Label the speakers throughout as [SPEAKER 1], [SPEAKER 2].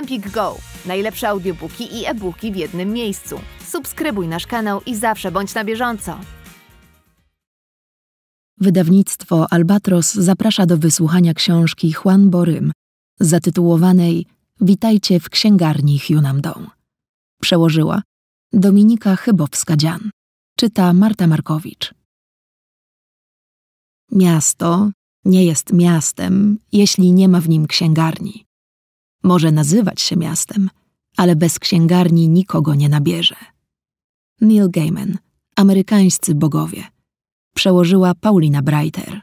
[SPEAKER 1] Empik Go. Najlepsze audiobooki i e-booki w jednym miejscu. Subskrybuj nasz kanał i zawsze bądź na bieżąco. Wydawnictwo Albatros zaprasza do wysłuchania książki Juan Borym, zatytułowanej Witajcie w księgarni Hyeonam-dong. Przełożyła Dominika Chybowska-Dzian. Czyta Marta Markowicz. Miasto nie jest miastem, jeśli nie ma w nim księgarni. Może nazywać się miastem, ale bez księgarni nikogo nie nabierze. Neil Gaiman, Amerykańscy bogowie. Przełożyła Paulina Breiter.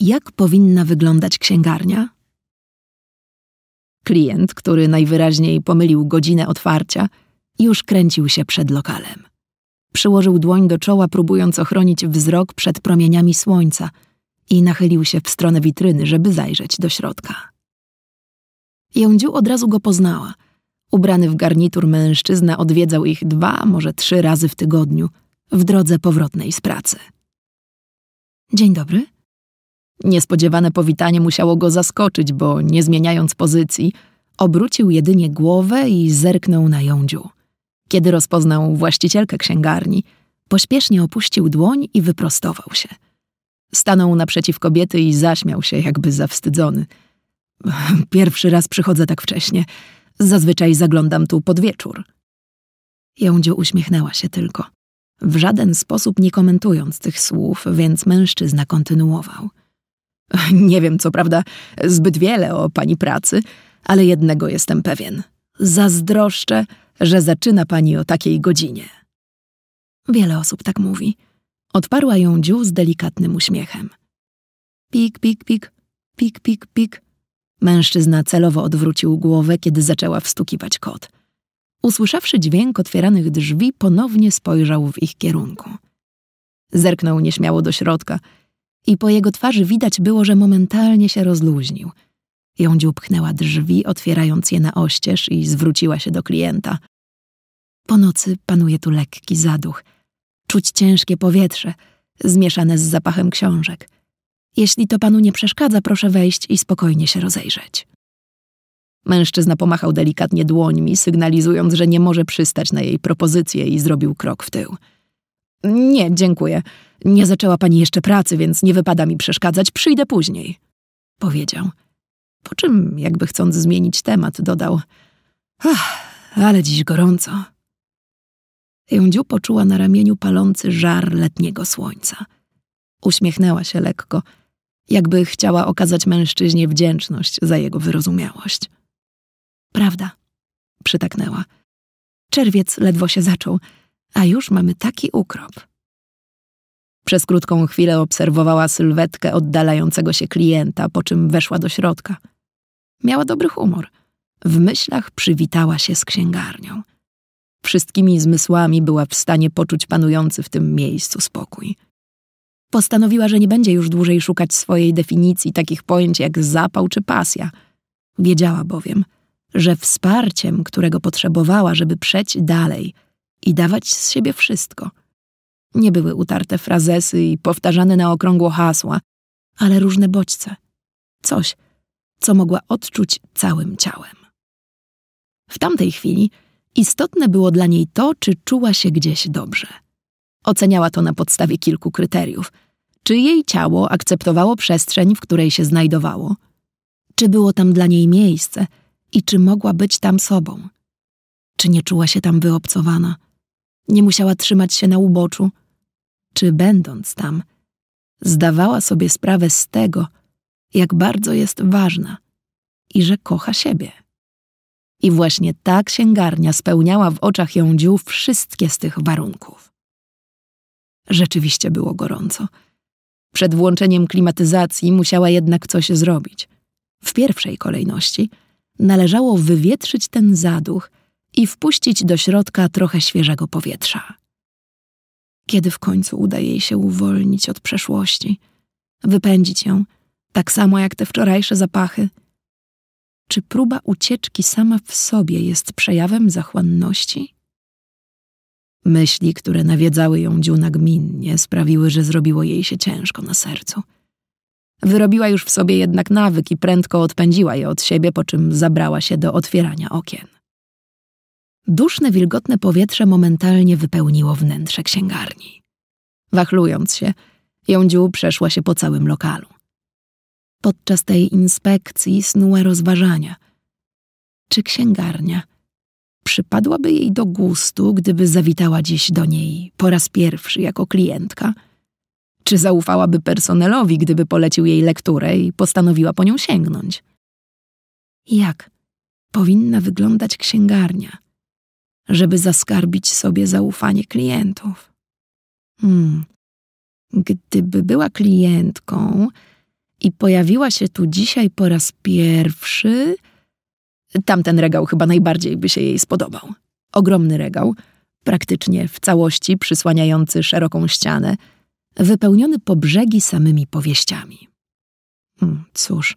[SPEAKER 1] Jak powinna wyglądać księgarnia? Klient, który najwyraźniej pomylił godzinę otwarcia, już kręcił się przed lokalem. Przyłożył dłoń do czoła, próbując ochronić wzrok przed promieniami słońca i nachylił się w stronę witryny, żeby zajrzeć do środka. Jądziu od razu go poznała. Ubrany w garnitur mężczyzna odwiedzał ich dwa, może trzy razy w tygodniu, w drodze powrotnej z pracy. Dzień dobry. Niespodziewane powitanie musiało go zaskoczyć, bo nie zmieniając pozycji, obrócił jedynie głowę i zerknął na jądziu. Kiedy rozpoznał właścicielkę księgarni, pośpiesznie opuścił dłoń i wyprostował się. Stanął naprzeciw kobiety i zaśmiał się, jakby zawstydzony – Pierwszy raz przychodzę tak wcześnie. Zazwyczaj zaglądam tu pod wieczór. Jądzio uśmiechnęła się tylko, w żaden sposób nie komentując tych słów, więc mężczyzna kontynuował. Nie wiem, co prawda, zbyt wiele o pani pracy, ale jednego jestem pewien. Zazdroszczę, że zaczyna pani o takiej godzinie. Wiele osób tak mówi. Odparła ją dziu z delikatnym uśmiechem. Pik, pik, pik, pik, pik, pik. Mężczyzna celowo odwrócił głowę, kiedy zaczęła wstukiwać kot. Usłyszawszy dźwięk otwieranych drzwi, ponownie spojrzał w ich kierunku. Zerknął nieśmiało do środka i po jego twarzy widać było, że momentalnie się rozluźnił. Ją pchnęła drzwi, otwierając je na oścież i zwróciła się do klienta. Po nocy panuje tu lekki zaduch. Czuć ciężkie powietrze, zmieszane z zapachem książek. Jeśli to panu nie przeszkadza, proszę wejść i spokojnie się rozejrzeć. Mężczyzna pomachał delikatnie dłońmi, sygnalizując, że nie może przystać na jej propozycję i zrobił krok w tył. Nie, dziękuję. Nie zaczęła pani jeszcze pracy, więc nie wypada mi przeszkadzać, przyjdę później. Powiedział. Po czym, jakby chcąc zmienić temat, dodał. Ach, ale dziś gorąco. Jądziu poczuła na ramieniu palący żar letniego słońca. Uśmiechnęła się lekko – jakby chciała okazać mężczyźnie wdzięczność za jego wyrozumiałość. Prawda, przytaknęła. Czerwiec ledwo się zaczął, a już mamy taki ukrop. Przez krótką chwilę obserwowała sylwetkę oddalającego się klienta, po czym weszła do środka. Miała dobry humor. W myślach przywitała się z księgarnią. Wszystkimi zmysłami była w stanie poczuć panujący w tym miejscu spokój. Postanowiła, że nie będzie już dłużej szukać swojej definicji takich pojęć jak zapał czy pasja. Wiedziała bowiem, że wsparciem, którego potrzebowała, żeby przeć dalej i dawać z siebie wszystko, nie były utarte frazesy i powtarzane na okrągło hasła, ale różne bodźce. Coś, co mogła odczuć całym ciałem. W tamtej chwili istotne było dla niej to, czy czuła się gdzieś dobrze. Oceniała to na podstawie kilku kryteriów. Czy jej ciało akceptowało przestrzeń, w której się znajdowało? Czy było tam dla niej miejsce i czy mogła być tam sobą? Czy nie czuła się tam wyobcowana? Nie musiała trzymać się na uboczu? Czy będąc tam, zdawała sobie sprawę z tego, jak bardzo jest ważna i że kocha siebie? I właśnie ta księgarnia spełniała w oczach ją dziu wszystkie z tych warunków. Rzeczywiście było gorąco. Przed włączeniem klimatyzacji musiała jednak coś zrobić. W pierwszej kolejności należało wywietrzyć ten zaduch i wpuścić do środka trochę świeżego powietrza. Kiedy w końcu uda jej się uwolnić od przeszłości, wypędzić ją, tak samo jak te wczorajsze zapachy? Czy próba ucieczki sama w sobie jest przejawem zachłanności? Myśli, które nawiedzały ją dziu nagminnie, sprawiły, że zrobiło jej się ciężko na sercu. Wyrobiła już w sobie jednak nawyk i prędko odpędziła je od siebie, po czym zabrała się do otwierania okien. Duszne, wilgotne powietrze momentalnie wypełniło wnętrze księgarni. Wachlując się, dziół przeszła się po całym lokalu. Podczas tej inspekcji snuła rozważania. Czy księgarnia przypadłaby jej do gustu, gdyby zawitała dziś do niej po raz pierwszy jako klientka? Czy zaufałaby personelowi, gdyby polecił jej lekturę i postanowiła po nią sięgnąć? Jak powinna wyglądać księgarnia, żeby zaskarbić sobie zaufanie klientów? Hmm. Gdyby była klientką i pojawiła się tu dzisiaj po raz pierwszy, Tamten regał chyba najbardziej by się jej spodobał. Ogromny regał, praktycznie w całości przysłaniający szeroką ścianę, wypełniony po brzegi samymi powieściami. Hmm, cóż,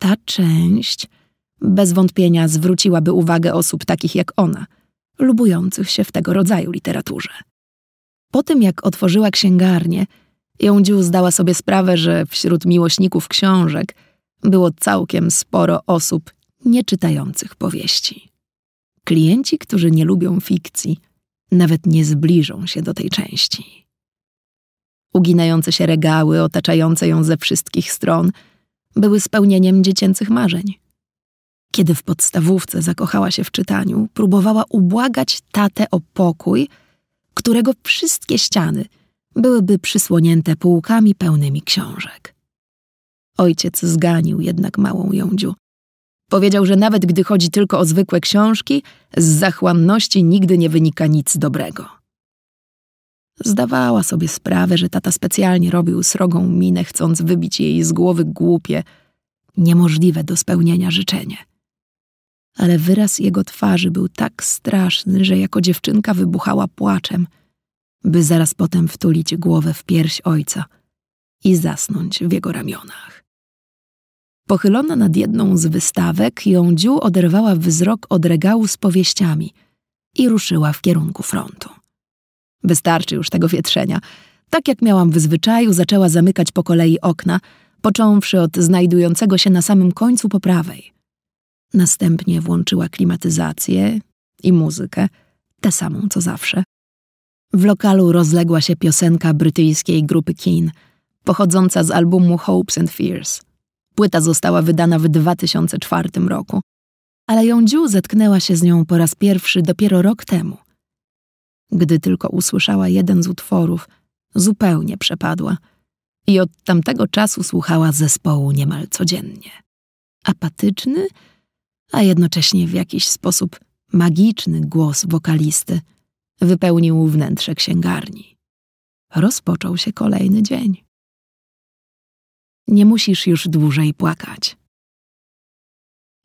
[SPEAKER 1] ta część bez wątpienia zwróciłaby uwagę osób takich jak ona, lubujących się w tego rodzaju literaturze. Po tym, jak otworzyła księgarnię, Jądziu zdała sobie sprawę, że wśród miłośników książek było całkiem sporo osób nieczytających powieści. Klienci, którzy nie lubią fikcji, nawet nie zbliżą się do tej części. Uginające się regały, otaczające ją ze wszystkich stron, były spełnieniem dziecięcych marzeń. Kiedy w podstawówce zakochała się w czytaniu, próbowała ubłagać tatę o pokój, którego wszystkie ściany byłyby przysłonięte półkami pełnymi książek. Ojciec zganił jednak małą jądziu Powiedział, że nawet gdy chodzi tylko o zwykłe książki, z zachłanności nigdy nie wynika nic dobrego. Zdawała sobie sprawę, że tata specjalnie robił srogą minę, chcąc wybić jej z głowy głupie, niemożliwe do spełnienia życzenie. Ale wyraz jego twarzy był tak straszny, że jako dziewczynka wybuchała płaczem, by zaraz potem wtulić głowę w pierś ojca i zasnąć w jego ramionach. Pochylona nad jedną z wystawek, dziu oderwała wzrok od regału z powieściami i ruszyła w kierunku frontu. Wystarczy już tego wietrzenia. Tak jak miałam w zwyczaju, zaczęła zamykać po kolei okna, począwszy od znajdującego się na samym końcu po prawej. Następnie włączyła klimatyzację i muzykę, tę samą co zawsze. W lokalu rozległa się piosenka brytyjskiej grupy Keen, pochodząca z albumu Hopes and Fears. Płyta została wydana w 2004 roku, ale Jądziu zetknęła się z nią po raz pierwszy dopiero rok temu. Gdy tylko usłyszała jeden z utworów, zupełnie przepadła i od tamtego czasu słuchała zespołu niemal codziennie. Apatyczny, a jednocześnie w jakiś sposób magiczny głos wokalisty wypełnił wnętrze księgarni. Rozpoczął się kolejny dzień. Nie musisz już dłużej płakać.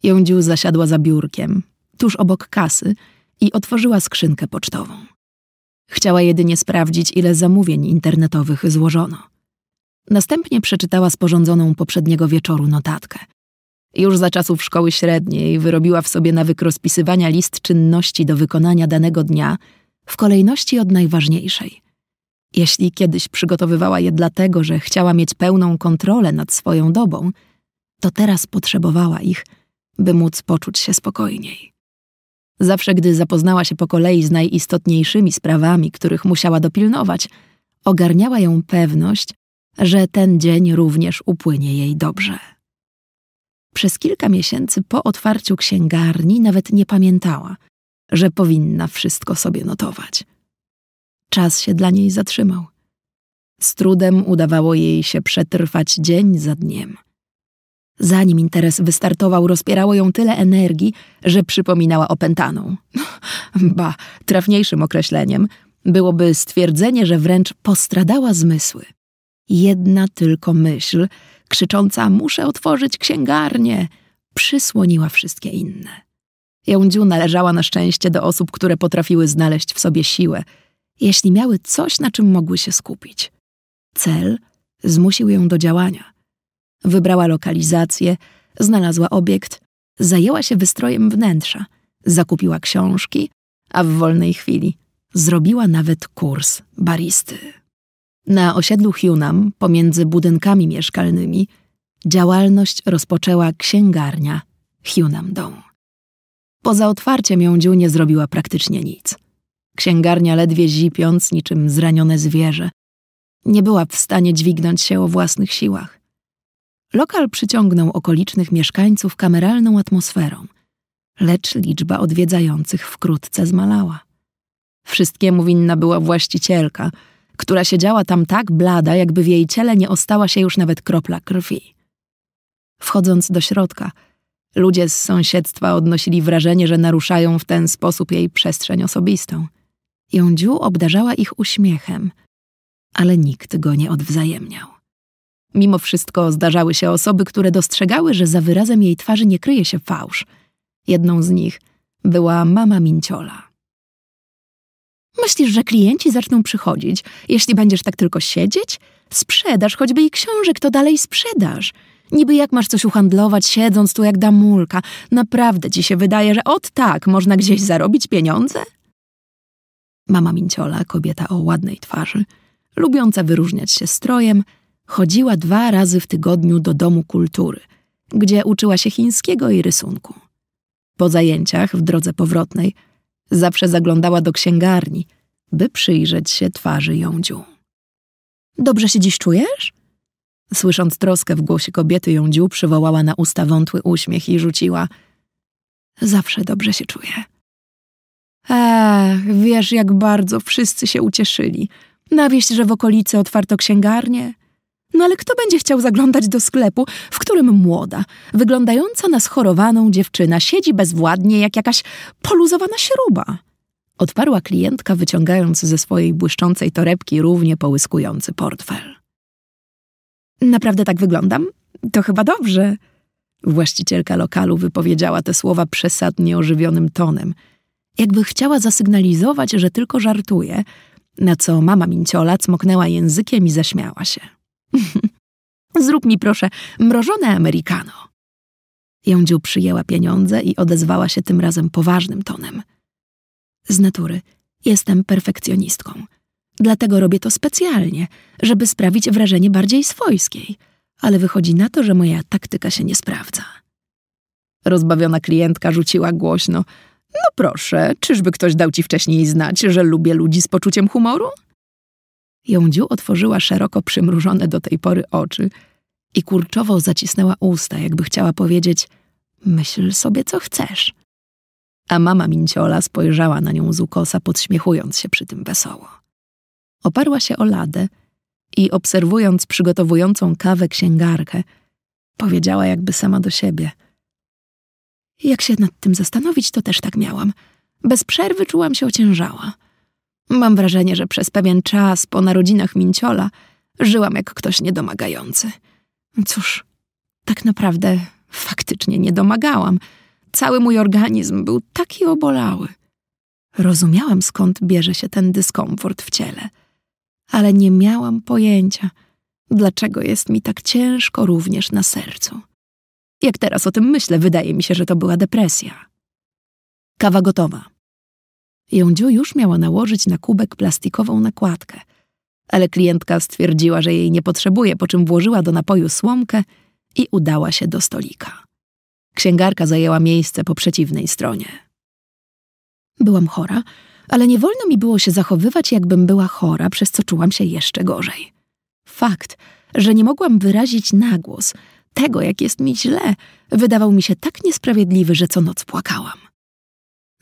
[SPEAKER 1] Jądziu zasiadła za biurkiem, tuż obok kasy i otworzyła skrzynkę pocztową. Chciała jedynie sprawdzić, ile zamówień internetowych złożono. Następnie przeczytała sporządzoną poprzedniego wieczoru notatkę. Już za czasów szkoły średniej wyrobiła w sobie nawyk rozpisywania list czynności do wykonania danego dnia w kolejności od najważniejszej. Jeśli kiedyś przygotowywała je dlatego, że chciała mieć pełną kontrolę nad swoją dobą, to teraz potrzebowała ich, by móc poczuć się spokojniej. Zawsze, gdy zapoznała się po kolei z najistotniejszymi sprawami, których musiała dopilnować, ogarniała ją pewność, że ten dzień również upłynie jej dobrze. Przez kilka miesięcy po otwarciu księgarni nawet nie pamiętała, że powinna wszystko sobie notować. Czas się dla niej zatrzymał. Z trudem udawało jej się przetrwać dzień za dniem. Zanim interes wystartował, rozpierało ją tyle energii, że przypominała opętaną. ba, trafniejszym określeniem byłoby stwierdzenie, że wręcz postradała zmysły. Jedna tylko myśl, krzycząca muszę otworzyć księgarnię, przysłoniła wszystkie inne. Jądziu należała na szczęście do osób, które potrafiły znaleźć w sobie siłę – jeśli miały coś, na czym mogły się skupić. Cel zmusił ją do działania. Wybrała lokalizację, znalazła obiekt, zajęła się wystrojem wnętrza, zakupiła książki, a w wolnej chwili zrobiła nawet kurs baristy. Na osiedlu Hunam, pomiędzy budynkami mieszkalnymi, działalność rozpoczęła księgarnia Hunam Dong. Poza otwarciem ją Dziu nie zrobiła praktycznie nic. Księgarnia ledwie zipiąc, niczym zranione zwierzę. Nie była w stanie dźwignąć się o własnych siłach. Lokal przyciągnął okolicznych mieszkańców kameralną atmosferą, lecz liczba odwiedzających wkrótce zmalała. Wszystkiemu winna była właścicielka, która siedziała tam tak blada, jakby w jej ciele nie ostała się już nawet kropla krwi. Wchodząc do środka, ludzie z sąsiedztwa odnosili wrażenie, że naruszają w ten sposób jej przestrzeń osobistą – Jądziu obdarzała ich uśmiechem, ale nikt go nie odwzajemniał. Mimo wszystko zdarzały się osoby, które dostrzegały, że za wyrazem jej twarzy nie kryje się fałsz. Jedną z nich była mama Minciola. Myślisz, że klienci zaczną przychodzić? Jeśli będziesz tak tylko siedzieć? Sprzedaż choćby i książek, to dalej sprzedaż. Niby jak masz coś uhandlować, siedząc tu jak damulka. Naprawdę ci się wydaje, że od tak można gdzieś zarobić pieniądze? Mama Minciola, kobieta o ładnej twarzy, lubiąca wyróżniać się strojem, chodziła dwa razy w tygodniu do Domu Kultury, gdzie uczyła się chińskiego i rysunku. Po zajęciach w drodze powrotnej zawsze zaglądała do księgarni, by przyjrzeć się twarzy Jądziu. Dobrze się dziś czujesz? Słysząc troskę w głosie kobiety, Jądziu przywołała na usta wątły uśmiech i rzuciła – Zawsze dobrze się czuję. Ech, wiesz, jak bardzo wszyscy się ucieszyli. Na wieść, że w okolicy otwarto księgarnię. No ale kto będzie chciał zaglądać do sklepu, w którym młoda, wyglądająca na schorowaną dziewczyna siedzi bezwładnie jak jakaś poluzowana śruba? Odparła klientka, wyciągając ze swojej błyszczącej torebki równie połyskujący portfel. Naprawdę tak wyglądam? To chyba dobrze. Właścicielka lokalu wypowiedziała te słowa przesadnie ożywionym tonem – jakby chciała zasygnalizować, że tylko żartuje, na co mama Minciola cmoknęła językiem i zaśmiała się. Zrób mi proszę mrożone americano. Jądziu przyjęła pieniądze i odezwała się tym razem poważnym tonem. Z natury jestem perfekcjonistką. Dlatego robię to specjalnie, żeby sprawić wrażenie bardziej swojskiej, ale wychodzi na to, że moja taktyka się nie sprawdza. Rozbawiona klientka rzuciła głośno – no proszę, czyżby ktoś dał ci wcześniej znać, że lubię ludzi z poczuciem humoru? Jądziu otworzyła szeroko przymrużone do tej pory oczy i kurczowo zacisnęła usta, jakby chciała powiedzieć myśl sobie co chcesz. A mama Minciola spojrzała na nią z ukosa, podśmiechując się przy tym wesoło. Oparła się o ladę i obserwując przygotowującą kawę księgarkę, powiedziała jakby sama do siebie – jak się nad tym zastanowić, to też tak miałam. Bez przerwy czułam się ociężała. Mam wrażenie, że przez pewien czas po narodzinach Minciola żyłam jak ktoś niedomagający. Cóż, tak naprawdę faktycznie nie domagałam. Cały mój organizm był taki obolały. Rozumiałam, skąd bierze się ten dyskomfort w ciele, ale nie miałam pojęcia, dlaczego jest mi tak ciężko również na sercu. Jak teraz o tym myślę, wydaje mi się, że to była depresja. Kawa gotowa. Jądziu już miała nałożyć na kubek plastikową nakładkę, ale klientka stwierdziła, że jej nie potrzebuje, po czym włożyła do napoju słomkę i udała się do stolika. Księgarka zajęła miejsce po przeciwnej stronie. Byłam chora, ale nie wolno mi było się zachowywać, jakbym była chora, przez co czułam się jeszcze gorzej. Fakt, że nie mogłam wyrazić nagłos, tego, jak jest mi źle, wydawał mi się tak niesprawiedliwy, że co noc płakałam.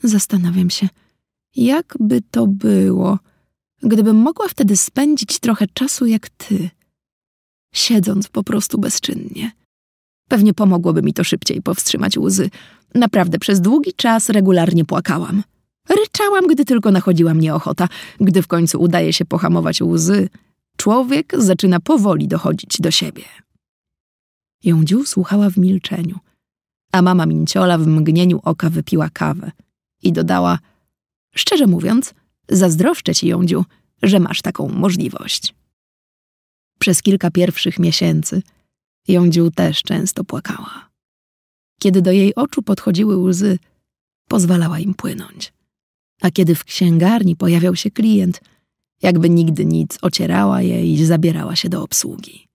[SPEAKER 1] Zastanawiam się, jakby to było, gdybym mogła wtedy spędzić trochę czasu jak ty, siedząc po prostu bezczynnie. Pewnie pomogłoby mi to szybciej powstrzymać łzy. Naprawdę przez długi czas regularnie płakałam. Ryczałam, gdy tylko nachodziła mnie ochota. Gdy w końcu udaje się pohamować łzy, człowiek zaczyna powoli dochodzić do siebie. Jądziu słuchała w milczeniu, a mama Minciola w mgnieniu oka wypiła kawę i dodała – szczerze mówiąc, zazdroszczę ci, Jądziu, że masz taką możliwość. Przez kilka pierwszych miesięcy Jądziu też często płakała. Kiedy do jej oczu podchodziły łzy, pozwalała im płynąć. A kiedy w księgarni pojawiał się klient, jakby nigdy nic, ocierała je i zabierała się do obsługi.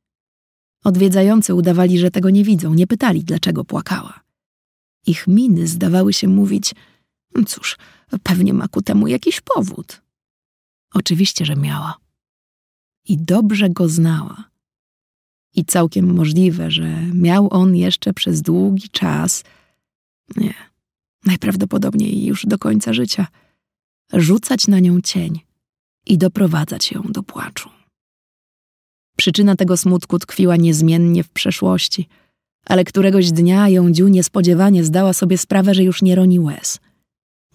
[SPEAKER 1] Odwiedzający udawali, że tego nie widzą, nie pytali, dlaczego płakała. Ich miny zdawały się mówić: no Cóż, pewnie ma ku temu jakiś powód. Oczywiście, że miała. I dobrze go znała. I całkiem możliwe, że miał on jeszcze przez długi czas, nie, najprawdopodobniej już do końca życia, rzucać na nią cień i doprowadzać ją do płaczu. Przyczyna tego smutku tkwiła niezmiennie w przeszłości, ale któregoś dnia ją dziu niespodziewanie zdała sobie sprawę, że już nie roni łez.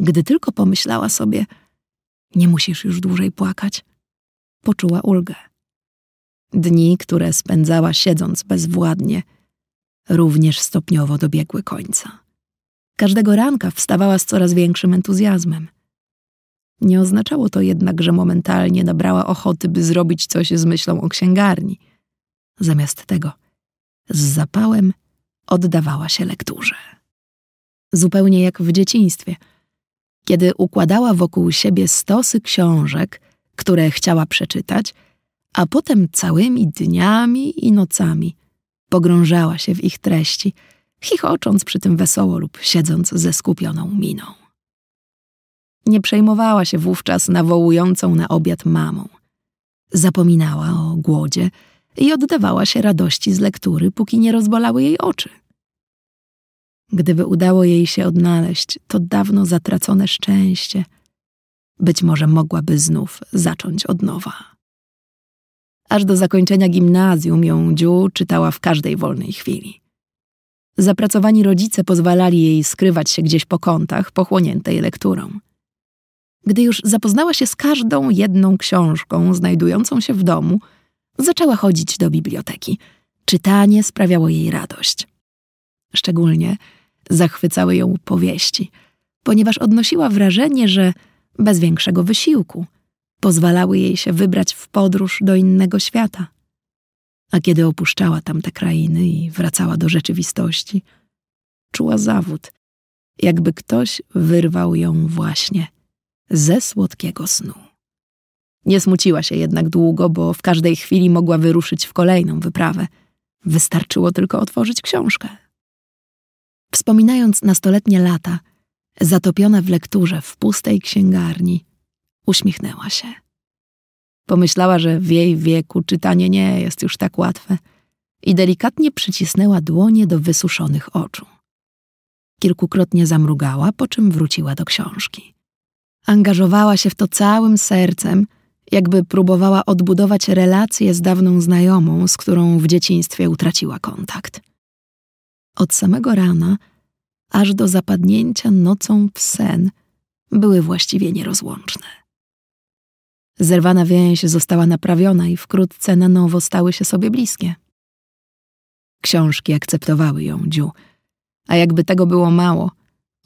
[SPEAKER 1] Gdy tylko pomyślała sobie, nie musisz już dłużej płakać, poczuła ulgę. Dni, które spędzała siedząc bezwładnie, również stopniowo dobiegły końca. Każdego ranka wstawała z coraz większym entuzjazmem – nie oznaczało to jednak, że momentalnie nabrała ochoty, by zrobić coś z myślą o księgarni. Zamiast tego, z zapałem oddawała się lekturze. Zupełnie jak w dzieciństwie, kiedy układała wokół siebie stosy książek, które chciała przeczytać, a potem całymi dniami i nocami pogrążała się w ich treści, chichocząc przy tym wesoło lub siedząc ze skupioną miną. Nie przejmowała się wówczas nawołującą na obiad mamą. Zapominała o głodzie i oddawała się radości z lektury, póki nie rozbolały jej oczy. Gdyby udało jej się odnaleźć to dawno zatracone szczęście, być może mogłaby znów zacząć od nowa. Aż do zakończenia gimnazjum ją Dziu czytała w każdej wolnej chwili. Zapracowani rodzice pozwalali jej skrywać się gdzieś po kątach, pochłoniętej lekturą. Gdy już zapoznała się z każdą jedną książką znajdującą się w domu, zaczęła chodzić do biblioteki. Czytanie sprawiało jej radość. Szczególnie zachwycały ją powieści, ponieważ odnosiła wrażenie, że bez większego wysiłku pozwalały jej się wybrać w podróż do innego świata. A kiedy opuszczała tamte krainy i wracała do rzeczywistości, czuła zawód, jakby ktoś wyrwał ją właśnie ze słodkiego snu. Nie smuciła się jednak długo, bo w każdej chwili mogła wyruszyć w kolejną wyprawę. Wystarczyło tylko otworzyć książkę. Wspominając nastoletnie lata, zatopiona w lekturze w pustej księgarni, uśmiechnęła się. Pomyślała, że w jej wieku czytanie nie jest już tak łatwe i delikatnie przycisnęła dłonie do wysuszonych oczu. Kilkukrotnie zamrugała, po czym wróciła do książki. Angażowała się w to całym sercem, jakby próbowała odbudować relację z dawną znajomą, z którą w dzieciństwie utraciła kontakt. Od samego rana, aż do zapadnięcia nocą w sen, były właściwie nierozłączne. Zerwana więź została naprawiona i wkrótce na nowo stały się sobie bliskie. Książki akceptowały ją dziu, a jakby tego było mało,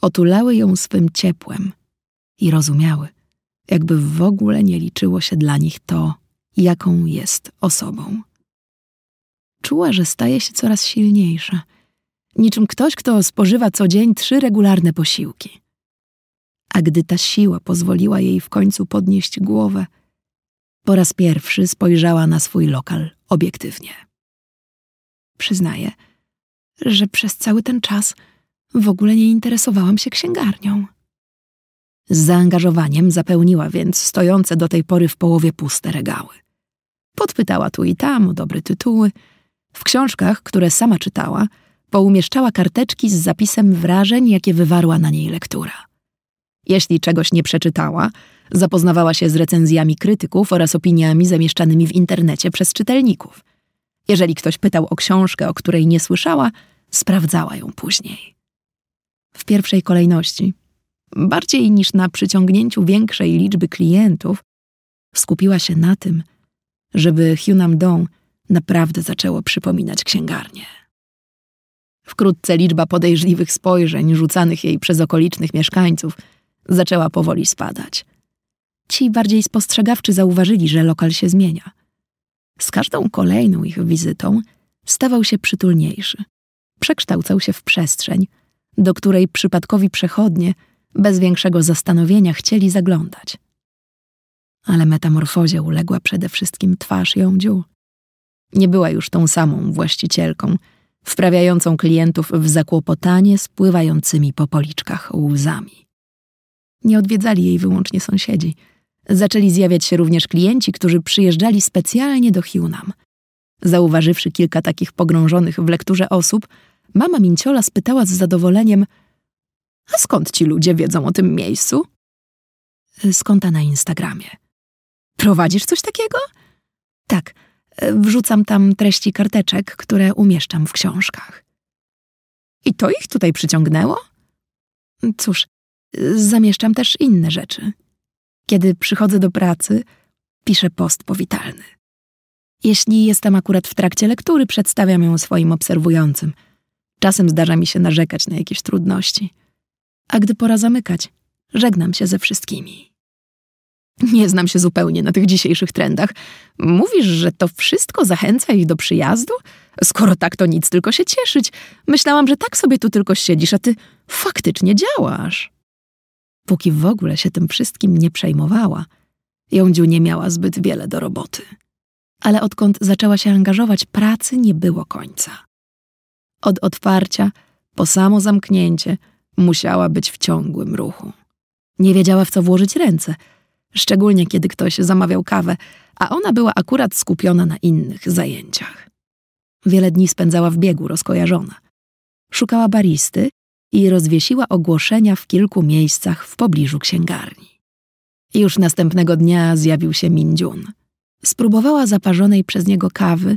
[SPEAKER 1] otulały ją swym ciepłem – i rozumiały, jakby w ogóle nie liczyło się dla nich to, jaką jest osobą. Czuła, że staje się coraz silniejsza, niczym ktoś, kto spożywa co dzień trzy regularne posiłki. A gdy ta siła pozwoliła jej w końcu podnieść głowę, po raz pierwszy spojrzała na swój lokal obiektywnie. Przyznaję, że przez cały ten czas w ogóle nie interesowałam się księgarnią. Z zaangażowaniem zapełniła więc stojące do tej pory w połowie puste regały. Podpytała tu i tam o dobre tytuły. W książkach, które sama czytała, poumieszczała karteczki z zapisem wrażeń, jakie wywarła na niej lektura. Jeśli czegoś nie przeczytała, zapoznawała się z recenzjami krytyków oraz opiniami zamieszczanymi w internecie przez czytelników. Jeżeli ktoś pytał o książkę, o której nie słyszała, sprawdzała ją później. W pierwszej kolejności bardziej niż na przyciągnięciu większej liczby klientów, skupiła się na tym, żeby Hunam Dong naprawdę zaczęło przypominać księgarnię. Wkrótce liczba podejrzliwych spojrzeń rzucanych jej przez okolicznych mieszkańców zaczęła powoli spadać. Ci bardziej spostrzegawczy zauważyli, że lokal się zmienia. Z każdą kolejną ich wizytą stawał się przytulniejszy. Przekształcał się w przestrzeń, do której przypadkowi przechodnie bez większego zastanowienia chcieli zaglądać. Ale metamorfozie uległa przede wszystkim twarz dziu. Nie była już tą samą właścicielką, wprawiającą klientów w zakłopotanie spływającymi po policzkach łzami. Nie odwiedzali jej wyłącznie sąsiedzi. Zaczęli zjawiać się również klienci, którzy przyjeżdżali specjalnie do Hiunam. Zauważywszy kilka takich pogrążonych w lekturze osób, mama Minciola spytała z zadowoleniem – a skąd ci ludzie wiedzą o tym miejscu? Z konta na Instagramie. Prowadzisz coś takiego? Tak, wrzucam tam treści karteczek, które umieszczam w książkach. I to ich tutaj przyciągnęło? Cóż, zamieszczam też inne rzeczy. Kiedy przychodzę do pracy, piszę post powitalny. Jeśli jestem akurat w trakcie lektury, przedstawiam ją swoim obserwującym. Czasem zdarza mi się narzekać na jakieś trudności. A gdy pora zamykać, żegnam się ze wszystkimi. Nie znam się zupełnie na tych dzisiejszych trendach. Mówisz, że to wszystko zachęca ich do przyjazdu? Skoro tak, to nic, tylko się cieszyć. Myślałam, że tak sobie tu tylko siedzisz, a ty faktycznie działasz. Póki w ogóle się tym wszystkim nie przejmowała, Jądziu nie miała zbyt wiele do roboty. Ale odkąd zaczęła się angażować, pracy nie było końca. Od otwarcia po samo zamknięcie – Musiała być w ciągłym ruchu. Nie wiedziała, w co włożyć ręce, szczególnie kiedy ktoś zamawiał kawę, a ona była akurat skupiona na innych zajęciach. Wiele dni spędzała w biegu, rozkojarzona. Szukała baristy i rozwiesiła ogłoszenia w kilku miejscach w pobliżu księgarni. Już następnego dnia zjawił się Mindziun. Spróbowała zaparzonej przez niego kawy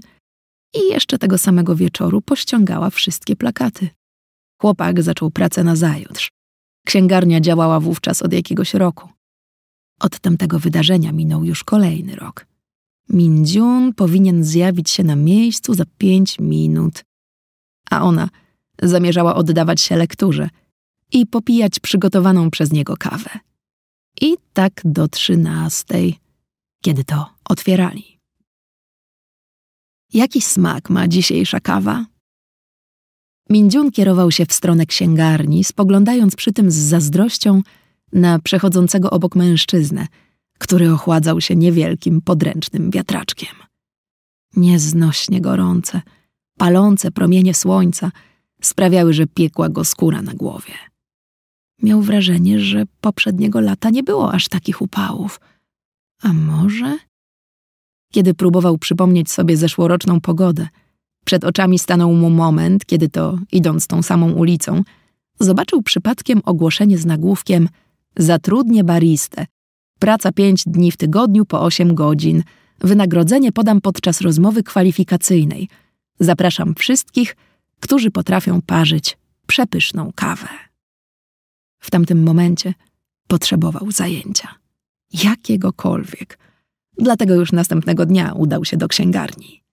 [SPEAKER 1] i jeszcze tego samego wieczoru pościągała wszystkie plakaty. Chłopak zaczął pracę nazajutrz. Księgarnia działała wówczas od jakiegoś roku. Od tamtego wydarzenia minął już kolejny rok. Mindziun powinien zjawić się na miejscu za pięć minut. A ona zamierzała oddawać się lekturze i popijać przygotowaną przez niego kawę. I tak do trzynastej, kiedy to otwierali. Jaki smak ma dzisiejsza kawa? Mindziun kierował się w stronę księgarni, spoglądając przy tym z zazdrością na przechodzącego obok mężczyznę, który ochładzał się niewielkim, podręcznym wiatraczkiem. Nieznośnie gorące, palące promienie słońca sprawiały, że piekła go skóra na głowie. Miał wrażenie, że poprzedniego lata nie było aż takich upałów. A może? Kiedy próbował przypomnieć sobie zeszłoroczną pogodę – przed oczami stanął mu moment, kiedy to, idąc tą samą ulicą, zobaczył przypadkiem ogłoszenie z nagłówkiem Zatrudnię baristę. Praca pięć dni w tygodniu po osiem godzin. Wynagrodzenie podam podczas rozmowy kwalifikacyjnej. Zapraszam wszystkich, którzy potrafią parzyć przepyszną kawę. W tamtym momencie potrzebował zajęcia. Jakiegokolwiek. Dlatego już następnego dnia udał się do księgarni.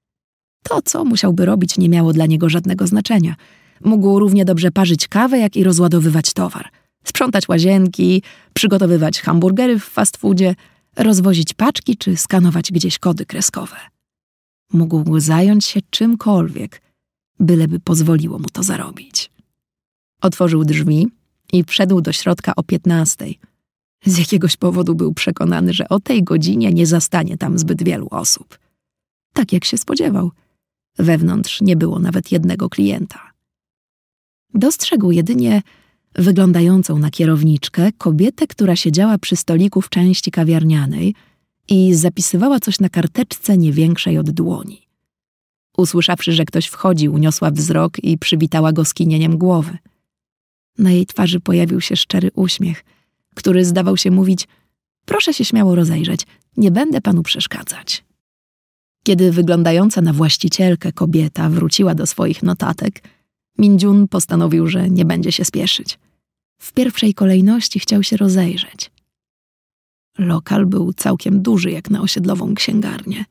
[SPEAKER 1] To, co musiałby robić, nie miało dla niego żadnego znaczenia. Mógł równie dobrze parzyć kawę, jak i rozładowywać towar, sprzątać łazienki, przygotowywać hamburgery w fast foodzie, rozwozić paczki czy skanować gdzieś kody kreskowe. Mógł zająć się czymkolwiek, byleby pozwoliło mu to zarobić. Otworzył drzwi i wszedł do środka o piętnastej. Z jakiegoś powodu był przekonany, że o tej godzinie nie zastanie tam zbyt wielu osób. Tak jak się spodziewał – Wewnątrz nie było nawet jednego klienta. Dostrzegł jedynie wyglądającą na kierowniczkę kobietę, która siedziała przy stoliku w części kawiarnianej i zapisywała coś na karteczce nie większej od dłoni. Usłyszawszy, że ktoś wchodzi, uniosła wzrok i przywitała go skinieniem głowy. Na jej twarzy pojawił się szczery uśmiech, który zdawał się mówić: Proszę się śmiało rozejrzeć, nie będę panu przeszkadzać. Kiedy wyglądająca na właścicielkę kobieta wróciła do swoich notatek, Mindziun postanowił, że nie będzie się spieszyć. W pierwszej kolejności chciał się rozejrzeć. Lokal był całkiem duży jak na osiedlową księgarnię.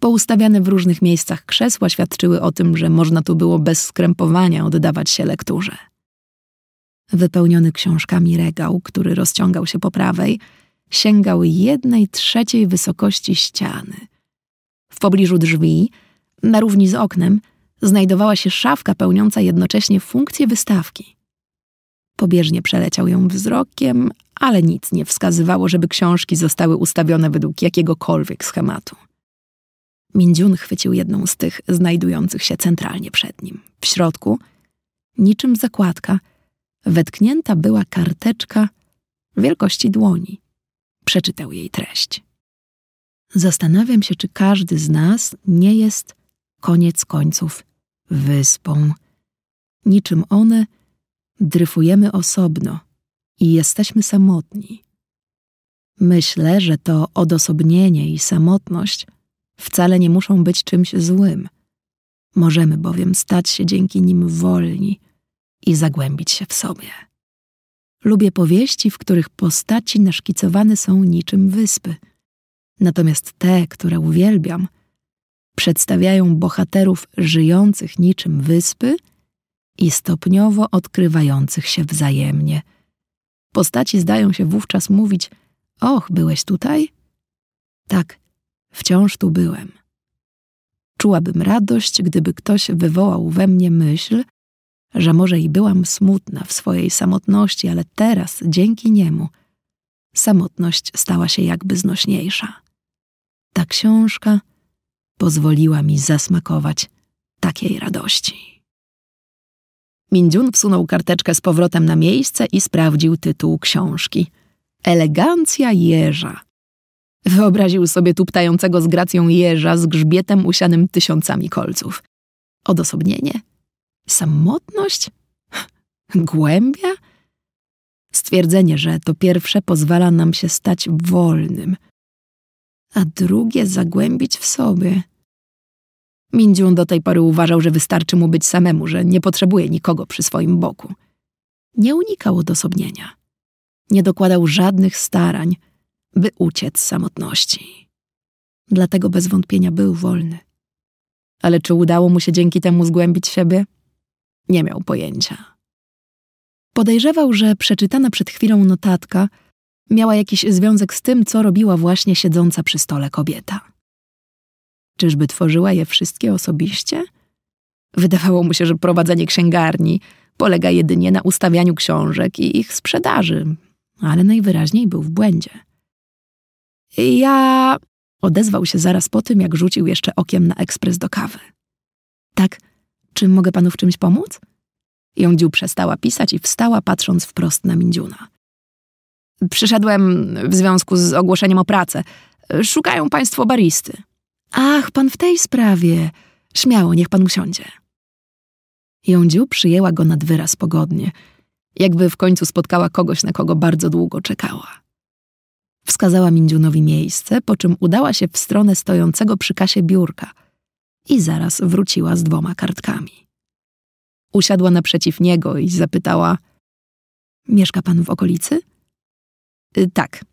[SPEAKER 1] Poustawiane w różnych miejscach krzesła świadczyły o tym, że można tu było bez skrępowania oddawać się lekturze. Wypełniony książkami regał, który rozciągał się po prawej, sięgał jednej trzeciej wysokości ściany – w pobliżu drzwi, na równi z oknem, znajdowała się szafka pełniąca jednocześnie funkcję wystawki. Pobieżnie przeleciał ją wzrokiem, ale nic nie wskazywało, żeby książki zostały ustawione według jakiegokolwiek schematu. Mindziun chwycił jedną z tych znajdujących się centralnie przed nim. W środku, niczym zakładka, wetknięta była karteczka wielkości dłoni. Przeczytał jej treść. Zastanawiam się, czy każdy z nas nie jest koniec końców wyspą. Niczym one dryfujemy osobno i jesteśmy samotni. Myślę, że to odosobnienie i samotność wcale nie muszą być czymś złym. Możemy bowiem stać się dzięki nim wolni i zagłębić się w sobie. Lubię powieści, w których postaci naszkicowane są niczym wyspy – Natomiast te, które uwielbiam, przedstawiają bohaterów żyjących niczym wyspy i stopniowo odkrywających się wzajemnie. Postaci zdają się wówczas mówić: Och, byłeś tutaj? Tak, wciąż tu byłem. Czułabym radość, gdyby ktoś wywołał we mnie myśl, że może i byłam smutna w swojej samotności, ale teraz dzięki niemu samotność stała się jakby znośniejsza. Ta książka pozwoliła mi zasmakować takiej radości. Mindziun wsunął karteczkę z powrotem na miejsce i sprawdził tytuł książki. Elegancja jeża. Wyobraził sobie tu ptającego z gracją jeża z grzbietem usianym tysiącami kolców. Odosobnienie? Samotność? Głębia? Stwierdzenie, że to pierwsze pozwala nam się stać wolnym – a drugie zagłębić w sobie. Mindziun do tej pory uważał, że wystarczy mu być samemu, że nie potrzebuje nikogo przy swoim boku. Nie unikał odosobnienia. Nie dokładał żadnych starań, by uciec z samotności. Dlatego bez wątpienia był wolny. Ale czy udało mu się dzięki temu zgłębić siebie? Nie miał pojęcia. Podejrzewał, że przeczytana przed chwilą notatka miała jakiś związek z tym, co robiła właśnie siedząca przy stole kobieta. Czyżby tworzyła je wszystkie osobiście? Wydawało mu się, że prowadzenie księgarni polega jedynie na ustawianiu książek i ich sprzedaży, ale najwyraźniej był w błędzie. Ja. odezwał się zaraz po tym, jak rzucił jeszcze okiem na ekspres do kawy. Tak, czy mogę panu w czymś pomóc? Jądziu przestała pisać i wstała, patrząc wprost na Mindziuna. Przyszedłem w związku z ogłoszeniem o pracę. Szukają państwo baristy. Ach, pan w tej sprawie. Śmiało, niech pan usiądzie. Jądziu przyjęła go nad wyraz pogodnie, jakby w końcu spotkała kogoś, na kogo bardzo długo czekała. Wskazała Mindziunowi miejsce, po czym udała się w stronę stojącego przy kasie biurka i zaraz wróciła z dwoma kartkami. Usiadła naprzeciw niego i zapytała: Mieszka pan w okolicy? Y, tak.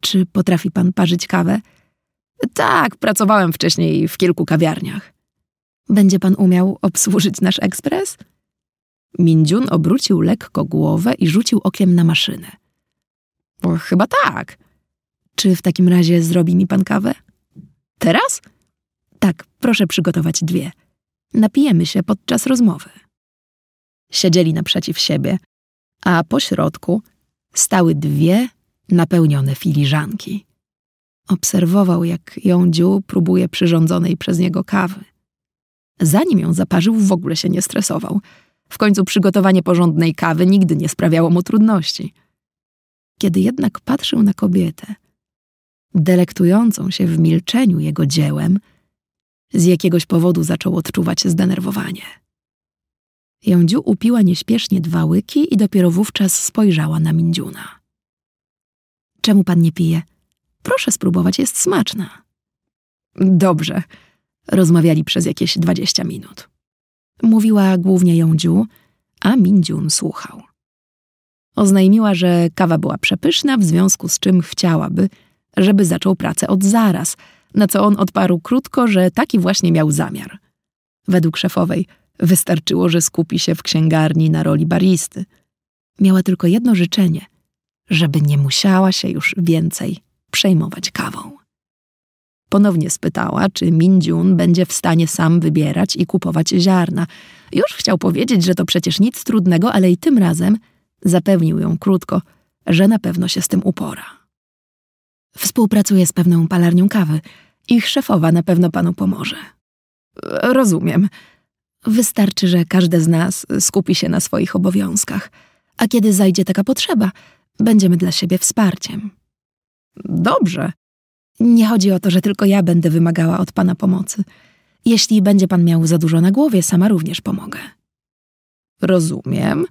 [SPEAKER 1] Czy potrafi pan parzyć kawę? Tak, pracowałem wcześniej w kilku kawiarniach. Będzie pan umiał obsłużyć nasz ekspres? Mindziun obrócił lekko głowę i rzucił okiem na maszynę. Bo chyba tak. Czy w takim razie zrobi mi pan kawę? Teraz? Tak, proszę przygotować dwie. Napijemy się podczas rozmowy. Siedzieli naprzeciw siebie, a po środku stały dwie napełnione filiżanki. Obserwował, jak ją dziu próbuje przyrządzonej przez niego kawy. Zanim ją zaparzył, w ogóle się nie stresował. W końcu przygotowanie porządnej kawy nigdy nie sprawiało mu trudności. Kiedy jednak patrzył na kobietę, delektującą się w milczeniu jego dziełem, z jakiegoś powodu zaczął odczuwać zdenerwowanie. Jądziu upiła nieśpiesznie dwa łyki i dopiero wówczas spojrzała na Mindziuna. Czemu pan nie pije? Proszę spróbować, jest smaczna. Dobrze. Rozmawiali przez jakieś dwadzieścia minut. Mówiła głównie Jądziu, a Mindziun słuchał. Oznajmiła, że kawa była przepyszna, w związku z czym chciałaby, żeby zaczął pracę od zaraz, na co on odparł krótko, że taki właśnie miał zamiar. Według szefowej – Wystarczyło, że skupi się w księgarni na roli baristy. Miała tylko jedno życzenie, żeby nie musiała się już więcej przejmować kawą. Ponownie spytała, czy Mindziun będzie w stanie sam wybierać i kupować ziarna. Już chciał powiedzieć, że to przecież nic trudnego, ale i tym razem zapewnił ją krótko, że na pewno się z tym upora. Współpracuje z pewną palarnią kawy. Ich szefowa na pewno panu pomoże. Rozumiem. Wystarczy, że każdy z nas skupi się na swoich obowiązkach, a kiedy zajdzie taka potrzeba, będziemy dla siebie wsparciem. Dobrze. Nie chodzi o to, że tylko ja będę wymagała od pana pomocy. Jeśli będzie pan miał za dużo na głowie, sama również pomogę. Rozumiem.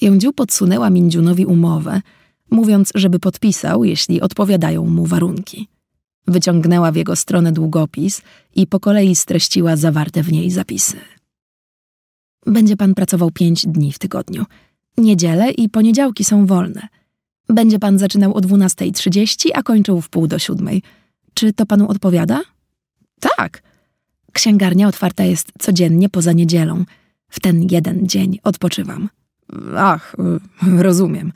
[SPEAKER 1] Jędziu podsunęła Mindziunowi umowę, mówiąc, żeby podpisał, jeśli odpowiadają mu warunki. Wyciągnęła w jego stronę długopis i po kolei streściła zawarte w niej zapisy. Będzie pan pracował pięć dni w tygodniu. Niedziele i poniedziałki są wolne. Będzie pan zaczynał o 12.30, a kończył w pół do siódmej. Czy to panu odpowiada? Tak. Księgarnia otwarta jest codziennie poza niedzielą. W ten jeden dzień odpoczywam. Ach, rozumiem.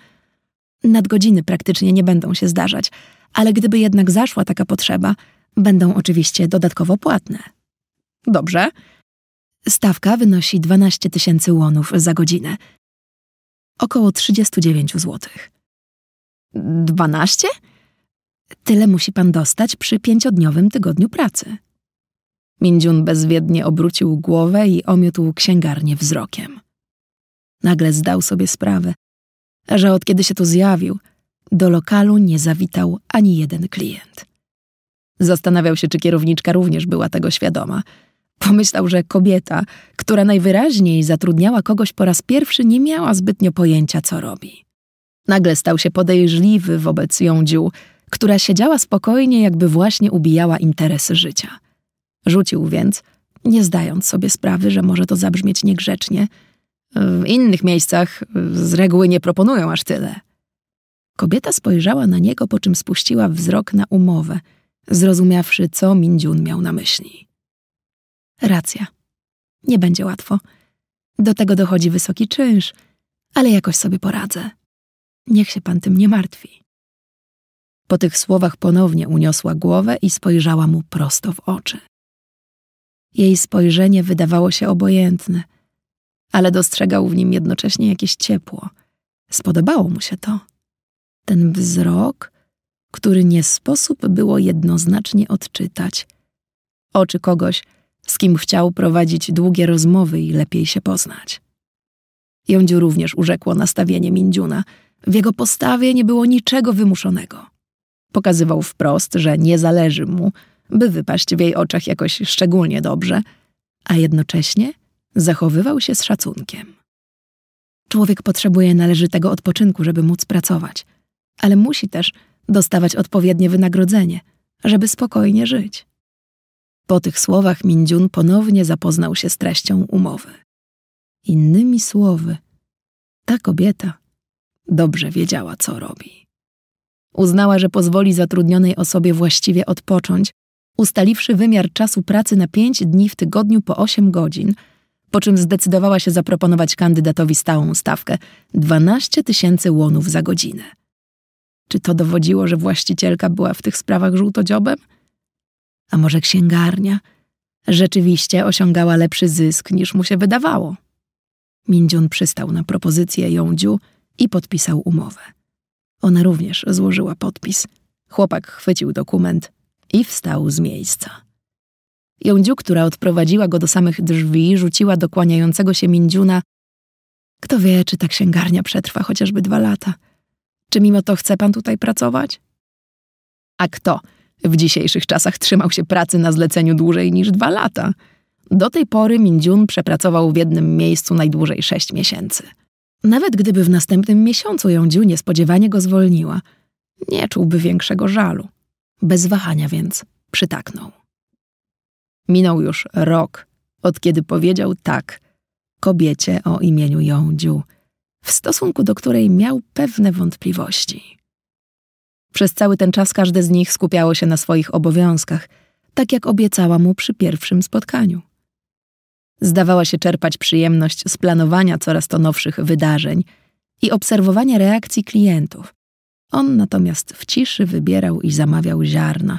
[SPEAKER 1] Nadgodziny praktycznie nie będą się zdarzać, ale gdyby jednak zaszła taka potrzeba, będą oczywiście dodatkowo płatne. Dobrze. Stawka wynosi 12 tysięcy łonów za godzinę. Około 39 zł. 12? Tyle musi pan dostać przy pięciodniowym tygodniu pracy. Mindziun bezwiednie obrócił głowę i omiótł księgarnię wzrokiem. Nagle zdał sobie sprawę, że od kiedy się tu zjawił – do lokalu nie zawitał ani jeden klient. Zastanawiał się, czy kierowniczka również była tego świadoma. Pomyślał, że kobieta, która najwyraźniej zatrudniała kogoś po raz pierwszy, nie miała zbytnio pojęcia, co robi. Nagle stał się podejrzliwy wobec jądziu, która siedziała spokojnie, jakby właśnie ubijała interesy życia. Rzucił więc, nie zdając sobie sprawy, że może to zabrzmieć niegrzecznie. W innych miejscach z reguły nie proponują aż tyle. Kobieta spojrzała na niego, po czym spuściła wzrok na umowę, zrozumiawszy, co Mindziun miał na myśli. Racja. Nie będzie łatwo. Do tego dochodzi wysoki czynsz, ale jakoś sobie poradzę. Niech się pan tym nie martwi. Po tych słowach ponownie uniosła głowę i spojrzała mu prosto w oczy. Jej spojrzenie wydawało się obojętne, ale dostrzegał w nim jednocześnie jakieś ciepło. Spodobało mu się to ten wzrok, który nie sposób było jednoznacznie odczytać. Oczy kogoś, z kim chciał prowadzić długie rozmowy i lepiej się poznać. Jądziu również urzekło nastawienie Mindziuna. W jego postawie nie było niczego wymuszonego. Pokazywał wprost, że nie zależy mu, by wypaść w jej oczach jakoś szczególnie dobrze, a jednocześnie zachowywał się z szacunkiem. Człowiek potrzebuje należytego odpoczynku, żeby móc pracować – ale musi też dostawać odpowiednie wynagrodzenie, żeby spokojnie żyć. Po tych słowach Mindziun ponownie zapoznał się z treścią umowy. Innymi słowy, ta kobieta dobrze wiedziała, co robi. Uznała, że pozwoli zatrudnionej osobie właściwie odpocząć, ustaliwszy wymiar czasu pracy na pięć dni w tygodniu po osiem godzin, po czym zdecydowała się zaproponować kandydatowi stałą stawkę 12 tysięcy łonów za godzinę. Czy to dowodziło, że właścicielka była w tych sprawach żółtodziobem? A może księgarnia rzeczywiście osiągała lepszy zysk niż mu się wydawało? Mindziun przystał na propozycję Jądziu i podpisał umowę. Ona również złożyła podpis. Chłopak chwycił dokument i wstał z miejsca. Jądziu, która odprowadziła go do samych drzwi, rzuciła do kłaniającego się Mindziuna Kto wie, czy ta księgarnia przetrwa chociażby dwa lata – czy mimo to chce pan tutaj pracować? A kto w dzisiejszych czasach trzymał się pracy na zleceniu dłużej niż dwa lata? Do tej pory Mindziun przepracował w jednym miejscu najdłużej sześć miesięcy. Nawet gdyby w następnym miesiącu Jądziu niespodziewanie go zwolniła, nie czułby większego żalu. Bez wahania więc przytaknął. Minął już rok, od kiedy powiedział tak kobiecie o imieniu Jądziu – w stosunku do której miał pewne wątpliwości. Przez cały ten czas każde z nich skupiało się na swoich obowiązkach, tak jak obiecała mu przy pierwszym spotkaniu. Zdawała się czerpać przyjemność z planowania coraz to nowszych wydarzeń i obserwowania reakcji klientów. On natomiast w ciszy wybierał i zamawiał ziarna,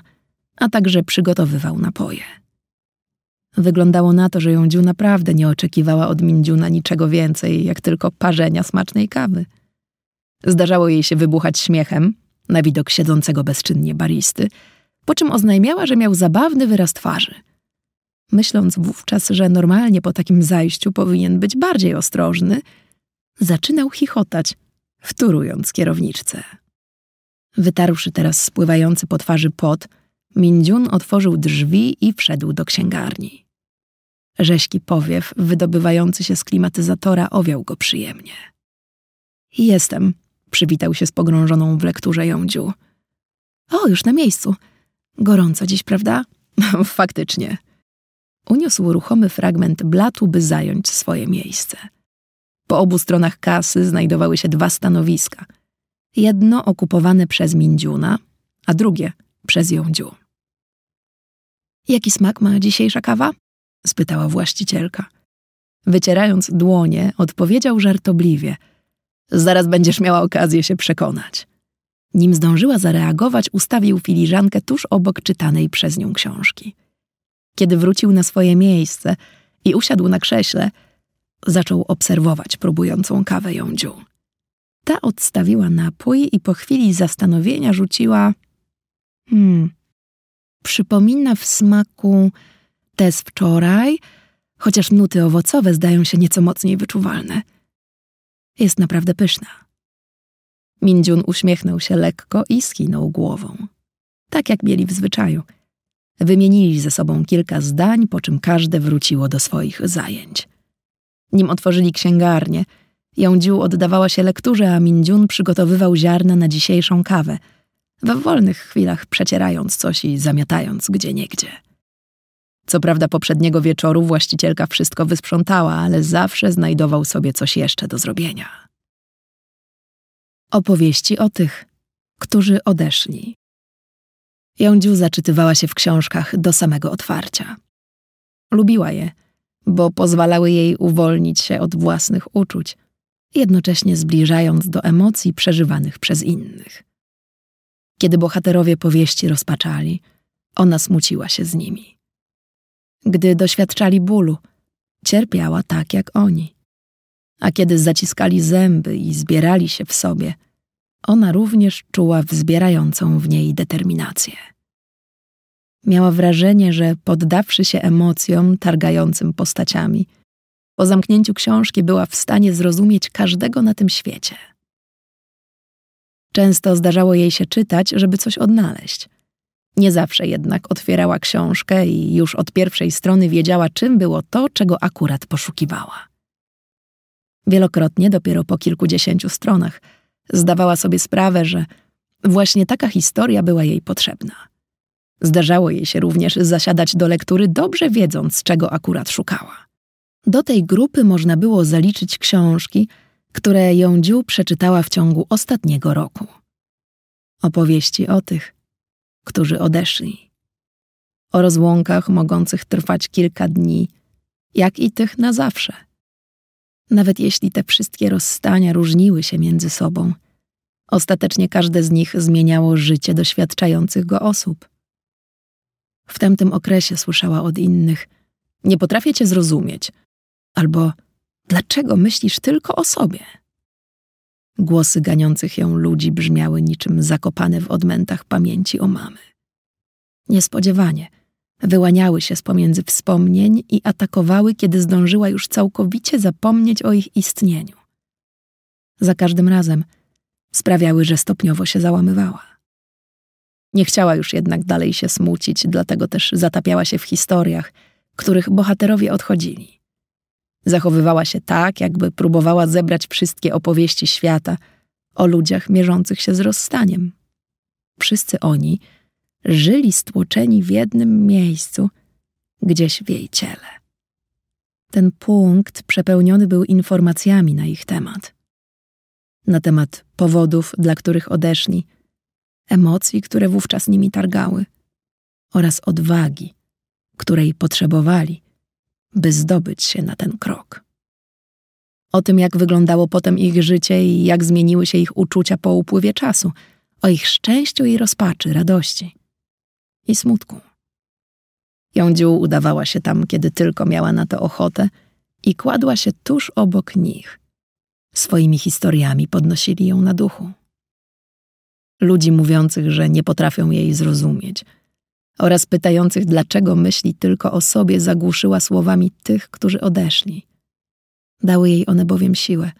[SPEAKER 1] a także przygotowywał napoje. Wyglądało na to, że Jądziu naprawdę nie oczekiwała od Mindziuna niczego więcej, jak tylko parzenia smacznej kawy. Zdarzało jej się wybuchać śmiechem na widok siedzącego bezczynnie baristy, po czym oznajmiała, że miał zabawny wyraz twarzy. Myśląc wówczas, że normalnie po takim zajściu powinien być bardziej ostrożny, zaczynał chichotać, wtórując kierowniczce. Wytarłszy teraz spływający po twarzy pot, Mindziun otworzył drzwi i wszedł do księgarni. Rześki powiew wydobywający się z klimatyzatora owiał go przyjemnie. Jestem, przywitał się z pogrążoną w lekturze jądziu. O, już na miejscu. Gorąco dziś, prawda? Faktycznie. Uniósł ruchomy fragment blatu, by zająć swoje miejsce. Po obu stronach kasy znajdowały się dwa stanowiska. Jedno okupowane przez Mindziuna, a drugie przez Jądziu. Jaki smak ma dzisiejsza kawa? spytała właścicielka. Wycierając dłonie, odpowiedział żartobliwie: Zaraz będziesz miała okazję się przekonać. Nim zdążyła zareagować, ustawił filiżankę tuż obok czytanej przez nią książki. Kiedy wrócił na swoje miejsce i usiadł na krześle, zaczął obserwować próbującą kawę jądziu. Ta odstawiła napój i po chwili zastanowienia rzuciła: Hmm, przypomina w smaku te z wczoraj, chociaż nuty owocowe zdają się nieco mocniej wyczuwalne. Jest naprawdę pyszna. Mindziun uśmiechnął się lekko i skinął głową. Tak jak mieli w zwyczaju. Wymienili ze sobą kilka zdań, po czym każde wróciło do swoich zajęć. Nim otworzyli księgarnię, Jądziu oddawała się lekturze, a Mindziun przygotowywał ziarna na dzisiejszą kawę, we wolnych chwilach przecierając coś i zamiatając gdzie niegdzie. Co prawda poprzedniego wieczoru właścicielka wszystko wysprzątała, ale zawsze znajdował sobie coś jeszcze do zrobienia. Opowieści o tych, którzy odeszli. Jądziu zaczytywała się w książkach do samego otwarcia. Lubiła je, bo pozwalały jej uwolnić się od własnych uczuć, jednocześnie zbliżając do emocji przeżywanych przez innych. Kiedy bohaterowie powieści rozpaczali, ona smuciła się z nimi gdy doświadczali bólu, cierpiała tak jak oni. A kiedy zaciskali zęby i zbierali się w sobie, ona również czuła wzbierającą w niej determinację. Miała wrażenie, że poddawszy się emocjom targającym postaciami, po zamknięciu książki była w stanie zrozumieć każdego na tym świecie. Często zdarzało jej się czytać, żeby coś odnaleźć – nie zawsze jednak otwierała książkę i już od pierwszej strony wiedziała, czym było to, czego akurat poszukiwała. Wielokrotnie dopiero po kilkudziesięciu stronach zdawała sobie sprawę, że właśnie taka historia była jej potrzebna. Zdarzało jej się również zasiadać do lektury, dobrze wiedząc, czego akurat szukała. Do tej grupy można było zaliczyć książki, które ją dziu przeczytała w ciągu ostatniego roku. Opowieści o tych, którzy odeszli. O rozłąkach mogących trwać kilka dni, jak i tych na zawsze. Nawet jeśli te wszystkie rozstania różniły się między sobą, ostatecznie każde z nich zmieniało życie doświadczających go osób. W tamtym okresie słyszała od innych: Nie potrafię cię zrozumieć, albo dlaczego myślisz tylko o sobie? Głosy ganiących ją ludzi brzmiały niczym zakopane w odmętach pamięci o mamy. Niespodziewanie wyłaniały się z pomiędzy wspomnień i atakowały, kiedy zdążyła już całkowicie zapomnieć o ich istnieniu. Za każdym razem sprawiały, że stopniowo się załamywała. Nie chciała już jednak dalej się smucić, dlatego też zatapiała się w historiach, których bohaterowie odchodzili. Zachowywała się tak, jakby próbowała zebrać wszystkie opowieści świata o ludziach mierzących się z rozstaniem. Wszyscy oni żyli stłoczeni w jednym miejscu, gdzieś w jej ciele. Ten punkt przepełniony był informacjami na ich temat. Na temat powodów, dla których odeszli, emocji, które wówczas nimi targały, oraz odwagi, której potrzebowali, by zdobyć się na ten krok. O tym, jak wyglądało potem ich życie i jak zmieniły się ich uczucia po upływie czasu, o ich szczęściu i rozpaczy, radości i smutku. Jądziu udawała się tam, kiedy tylko miała na to ochotę i kładła się tuż obok nich. Swoimi historiami podnosili ją na duchu. Ludzi mówiących, że nie potrafią jej zrozumieć – oraz pytających, dlaczego myśli tylko o sobie, zagłuszyła słowami tych, którzy odeszli. Dały jej one bowiem siłę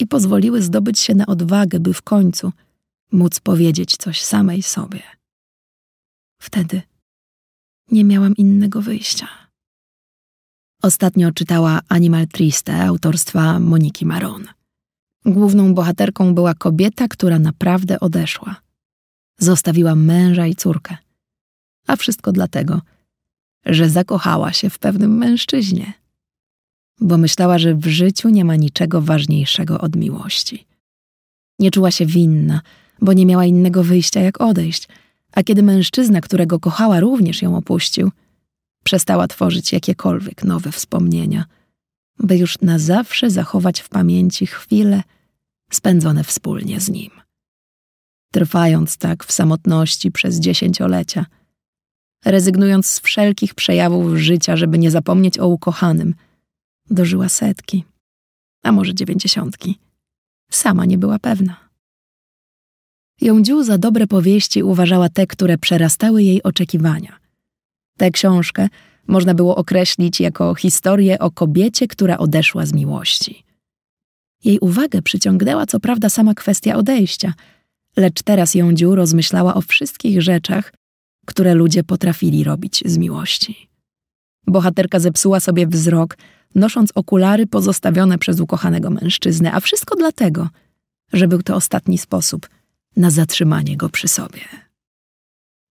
[SPEAKER 1] i pozwoliły zdobyć się na odwagę, by w końcu móc powiedzieć coś samej sobie. Wtedy nie miałam innego wyjścia. Ostatnio czytała Animal Triste autorstwa Moniki Maron. Główną bohaterką była kobieta, która naprawdę odeszła. Zostawiła męża i córkę. A wszystko dlatego, że zakochała się w pewnym mężczyźnie, bo myślała, że w życiu nie ma niczego ważniejszego od miłości. Nie czuła się winna, bo nie miała innego wyjścia jak odejść, a kiedy mężczyzna, którego kochała, również ją opuścił, przestała tworzyć jakiekolwiek nowe wspomnienia, by już na zawsze zachować w pamięci chwile spędzone wspólnie z nim. Trwając tak w samotności przez dziesięciolecia, rezygnując z wszelkich przejawów życia, żeby nie zapomnieć o ukochanym. Dożyła setki, a może dziewięćdziesiątki. Sama nie była pewna. Jądziu za dobre powieści uważała te, które przerastały jej oczekiwania. Tę książkę można było określić jako historię o kobiecie, która odeszła z miłości. Jej uwagę przyciągnęła co prawda sama kwestia odejścia, lecz teraz Jądziu rozmyślała o wszystkich rzeczach, które ludzie potrafili robić z miłości. Bohaterka zepsuła sobie wzrok, nosząc okulary pozostawione przez ukochanego mężczyznę, a wszystko dlatego, że był to ostatni sposób na zatrzymanie go przy sobie.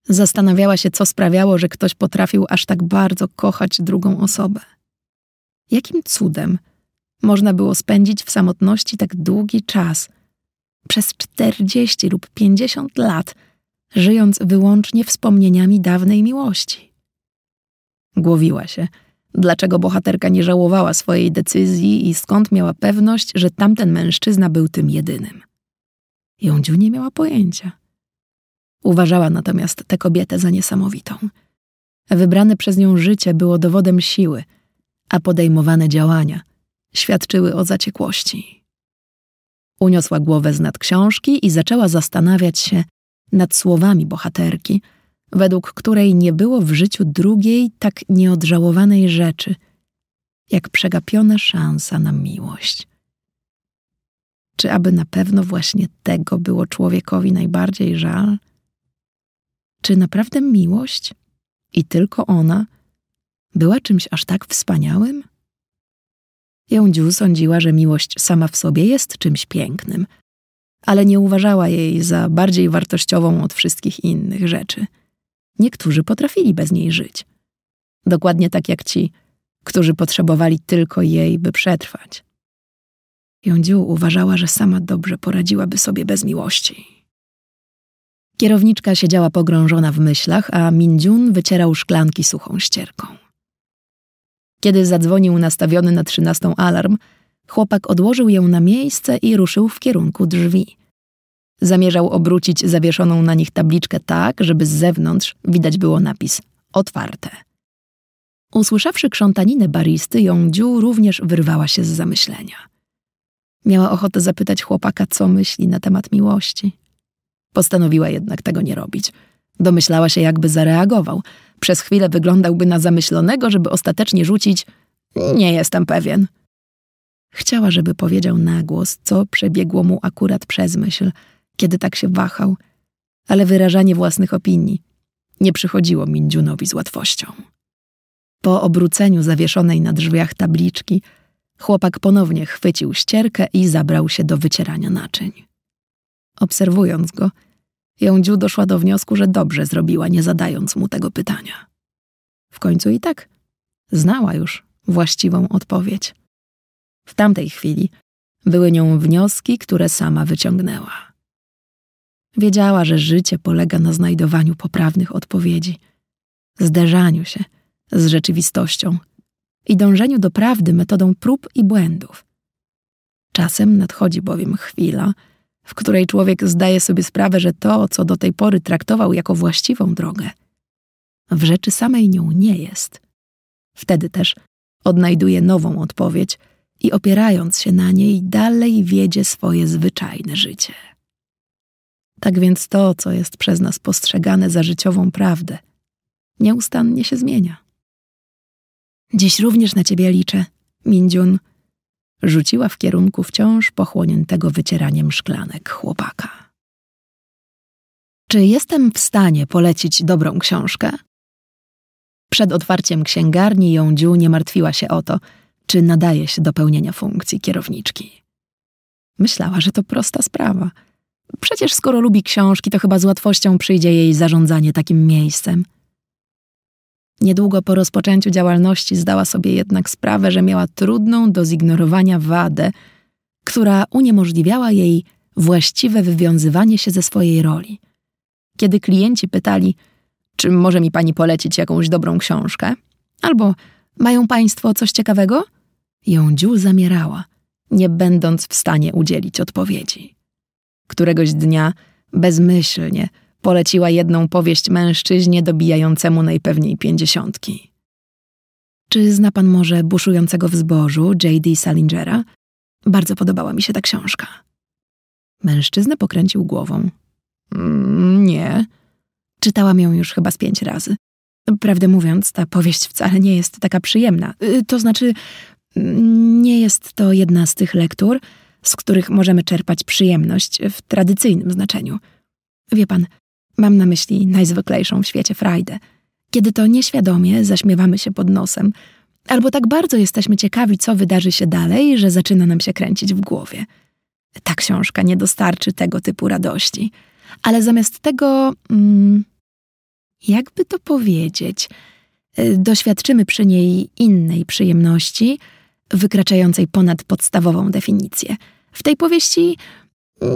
[SPEAKER 1] Zastanawiała się, co sprawiało, że ktoś potrafił aż tak bardzo kochać drugą osobę. Jakim cudem można było spędzić w samotności tak długi czas, przez 40 lub 50 lat, żyjąc wyłącznie wspomnieniami dawnej miłości. Głowiła się, dlaczego bohaterka nie żałowała swojej decyzji i skąd miała pewność, że tamten mężczyzna był tym jedynym. Jądziu nie miała pojęcia. Uważała natomiast tę kobietę za niesamowitą. Wybrane przez nią życie było dowodem siły, a podejmowane działania świadczyły o zaciekłości. Uniosła głowę z nad książki i zaczęła zastanawiać się, nad słowami bohaterki, według której nie było w życiu drugiej tak nieodżałowanej rzeczy, jak przegapiona szansa na miłość. Czy aby na pewno właśnie tego było człowiekowi najbardziej żal? Czy naprawdę miłość i tylko ona była czymś aż tak wspaniałym? Jądziu sądziła, że miłość sama w sobie jest czymś pięknym – ale nie uważała jej za bardziej wartościową od wszystkich innych rzeczy. Niektórzy potrafili bez niej żyć. Dokładnie tak jak ci, którzy potrzebowali tylko jej, by przetrwać. Jądziu uważała, że sama dobrze poradziłaby sobie bez miłości. Kierowniczka siedziała pogrążona w myślach, a Mindziun wycierał szklanki suchą ścierką. Kiedy zadzwonił nastawiony na trzynastą alarm, Chłopak odłożył ją na miejsce i ruszył w kierunku drzwi. Zamierzał obrócić zawieszoną na nich tabliczkę tak, żeby z zewnątrz widać było napis otwarte. Usłyszawszy krzątaninę baristy, ją dziu również wyrwała się z zamyślenia. Miała ochotę zapytać chłopaka, co myśli na temat miłości. Postanowiła jednak tego nie robić. Domyślała się, jakby zareagował. Przez chwilę wyglądałby na zamyślonego, żeby ostatecznie rzucić: Nie jestem pewien. Chciała, żeby powiedział na głos, co przebiegło mu akurat przez myśl, kiedy tak się wahał, ale wyrażanie własnych opinii nie przychodziło Mindziunowi z łatwością. Po obróceniu zawieszonej na drzwiach tabliczki, chłopak ponownie chwycił ścierkę i zabrał się do wycierania naczyń. Obserwując go, Jądziu doszła do wniosku, że dobrze zrobiła, nie zadając mu tego pytania. W końcu i tak znała już właściwą odpowiedź. W tamtej chwili były nią wnioski, które sama wyciągnęła. Wiedziała, że życie polega na znajdowaniu poprawnych odpowiedzi, zderzaniu się z rzeczywistością i dążeniu do prawdy metodą prób i błędów. Czasem nadchodzi bowiem chwila, w której człowiek zdaje sobie sprawę, że to, co do tej pory traktował jako właściwą drogę, w rzeczy samej nią nie jest. Wtedy też odnajduje nową odpowiedź – i opierając się na niej, dalej wiedzie swoje zwyczajne życie. Tak więc to, co jest przez nas postrzegane za życiową prawdę, nieustannie się zmienia. Dziś również na ciebie liczę, Mindziun, rzuciła w kierunku wciąż pochłoniętego wycieraniem szklanek chłopaka. Czy jestem w stanie polecić dobrą książkę? Przed otwarciem księgarni Jądziu nie martwiła się o to, czy nadaje się do pełnienia funkcji kierowniczki. Myślała, że to prosta sprawa. Przecież skoro lubi książki, to chyba z łatwością przyjdzie jej zarządzanie takim miejscem. Niedługo po rozpoczęciu działalności zdała sobie jednak sprawę, że miała trudną do zignorowania wadę, która uniemożliwiała jej właściwe wywiązywanie się ze swojej roli. Kiedy klienci pytali, czy może mi pani polecić jakąś dobrą książkę, albo mają państwo coś ciekawego, ją zamierała, nie będąc w stanie udzielić odpowiedzi. Któregoś dnia, bezmyślnie, poleciła jedną powieść mężczyźnie dobijającemu najpewniej pięćdziesiątki. Czy zna pan może buszującego w zbożu J.D. Salingera? Bardzo podobała mi się ta książka. Mężczyzna pokręcił głową. Mm, nie. Czytałam ją już chyba z pięć razy. Prawdę mówiąc, ta powieść wcale nie jest taka przyjemna. Y, to znaczy, nie jest to jedna z tych lektur, z których możemy czerpać przyjemność w tradycyjnym znaczeniu. Wie pan, mam na myśli najzwyklejszą w świecie frajdę, kiedy to nieświadomie zaśmiewamy się pod nosem, albo tak bardzo jesteśmy ciekawi, co wydarzy się dalej, że zaczyna nam się kręcić w głowie. Ta książka nie dostarczy tego typu radości. Ale zamiast tego, mm, jakby to powiedzieć, y, doświadczymy przy niej innej przyjemności – wykraczającej ponad podstawową definicję. W tej powieści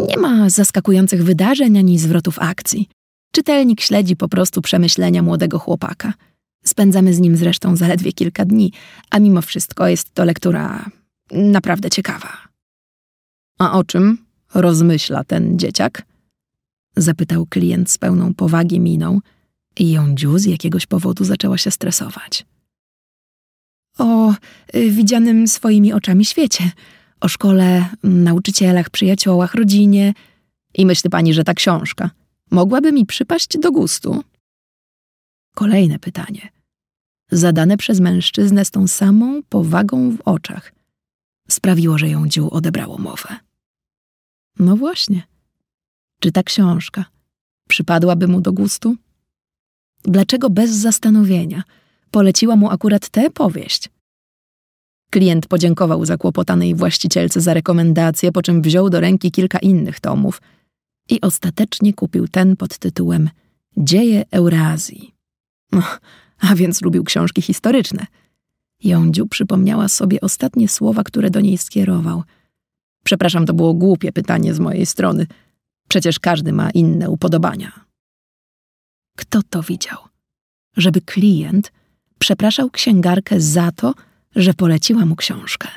[SPEAKER 1] nie ma zaskakujących wydarzeń ani zwrotów akcji. Czytelnik śledzi po prostu przemyślenia młodego chłopaka. Spędzamy z nim zresztą zaledwie kilka dni, a mimo wszystko jest to lektura naprawdę ciekawa. A o czym rozmyśla ten dzieciak? Zapytał klient z pełną powagi miną i ją dziu z jakiegoś powodu zaczęła się stresować o y, widzianym swoimi oczami świecie, o szkole, nauczycielach, przyjaciołach, rodzinie. I myśli pani, że ta książka mogłaby mi przypaść do gustu? Kolejne pytanie, zadane przez mężczyznę z tą samą powagą w oczach, sprawiło, że ją dziół odebrało mowę. No właśnie. Czy ta książka przypadłaby mu do gustu? Dlaczego bez zastanowienia – poleciła mu akurat tę powieść. Klient podziękował zakłopotanej właścicielce za rekomendację, po czym wziął do ręki kilka innych tomów i ostatecznie kupił ten pod tytułem Dzieje Eurazji. No, a więc lubił książki historyczne. Jądziu przypomniała sobie ostatnie słowa, które do niej skierował. Przepraszam, to było głupie pytanie z mojej strony. Przecież każdy ma inne upodobania. Kto to widział? Żeby klient przepraszał księgarkę za to, że poleciła mu książkę.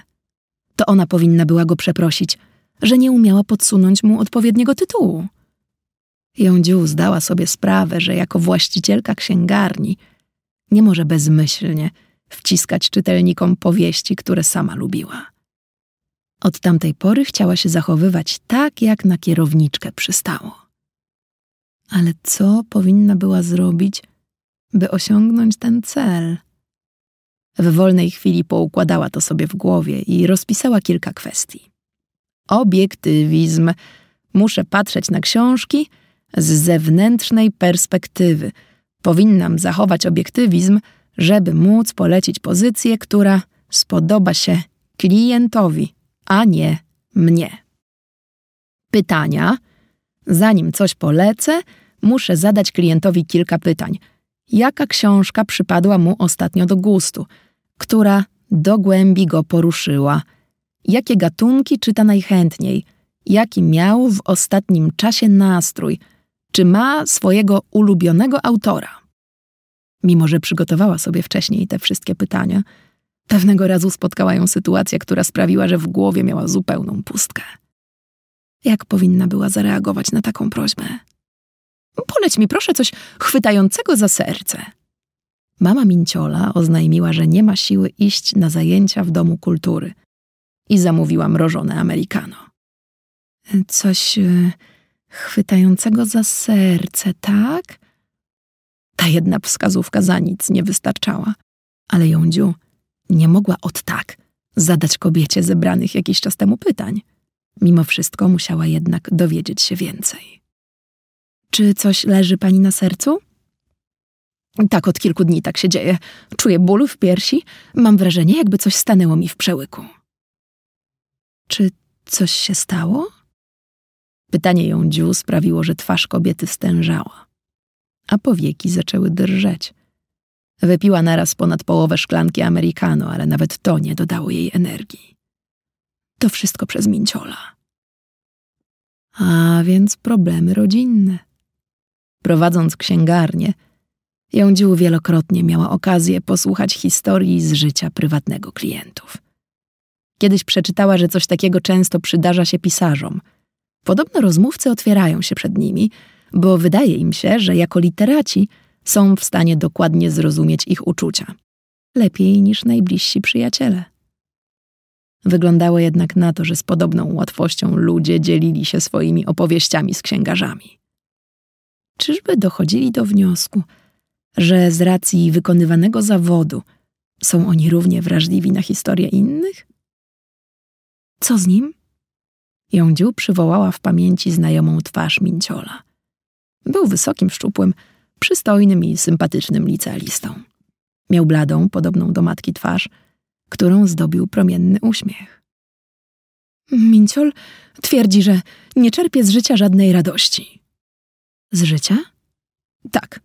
[SPEAKER 1] To ona powinna była go przeprosić, że nie umiała podsunąć mu odpowiedniego tytułu. Jądziu zdała sobie sprawę, że jako właścicielka księgarni nie może bezmyślnie wciskać czytelnikom powieści, które sama lubiła. Od tamtej pory chciała się zachowywać tak, jak na kierowniczkę przystało. Ale co powinna była zrobić, by osiągnąć ten cel. W wolnej chwili poukładała to sobie w głowie i rozpisała kilka kwestii. Obiektywizm. Muszę patrzeć na książki z zewnętrznej perspektywy. Powinnam zachować obiektywizm, żeby móc polecić pozycję, która spodoba się klientowi, a nie mnie. Pytania. Zanim coś polecę, muszę zadać klientowi kilka pytań – jaka książka przypadła mu ostatnio do gustu, która do głębi go poruszyła, jakie gatunki czyta najchętniej, jaki miał w ostatnim czasie nastrój, czy ma swojego ulubionego autora. Mimo, że przygotowała sobie wcześniej te wszystkie pytania, pewnego razu spotkała ją sytuacja, która sprawiła, że w głowie miała zupełną pustkę. Jak powinna była zareagować na taką prośbę? Poleć mi proszę coś chwytającego za serce. Mama Minciola oznajmiła, że nie ma siły iść na zajęcia w Domu Kultury i zamówiła mrożone americano. Coś e, chwytającego za serce, tak? Ta jedna wskazówka za nic nie wystarczała, ale Jądziu nie mogła od tak zadać kobiecie zebranych jakiś czas temu pytań. Mimo wszystko musiała jednak dowiedzieć się więcej. Czy coś leży pani na sercu? Tak, od kilku dni tak się dzieje. Czuję ból w piersi. Mam wrażenie, jakby coś stanęło mi w przełyku. Czy coś się stało? Pytanie ją dziu sprawiło, że twarz kobiety stężała, a powieki zaczęły drżeć. Wypiła naraz ponad połowę szklanki Americano, ale nawet to nie dodało jej energii. To wszystko przez minciola. A więc problemy rodzinne prowadząc księgarnię, Jądziu wielokrotnie miała okazję posłuchać historii z życia prywatnego klientów. Kiedyś przeczytała, że coś takiego często przydarza się pisarzom. Podobno rozmówcy otwierają się przed nimi, bo wydaje im się, że jako literaci są w stanie dokładnie zrozumieć ich uczucia. Lepiej niż najbliżsi przyjaciele. Wyglądało jednak na to, że z podobną łatwością ludzie dzielili się swoimi opowieściami z księgarzami czyżby dochodzili do wniosku, że z racji wykonywanego zawodu są oni równie wrażliwi na historię innych? Co z nim? Jądziu przywołała w pamięci znajomą twarz Minciola. Był wysokim, szczupłym, przystojnym i sympatycznym licealistą. Miał bladą, podobną do matki twarz, którą zdobił promienny uśmiech. Minciol twierdzi, że nie czerpie z życia żadnej radości. Z życia? Tak.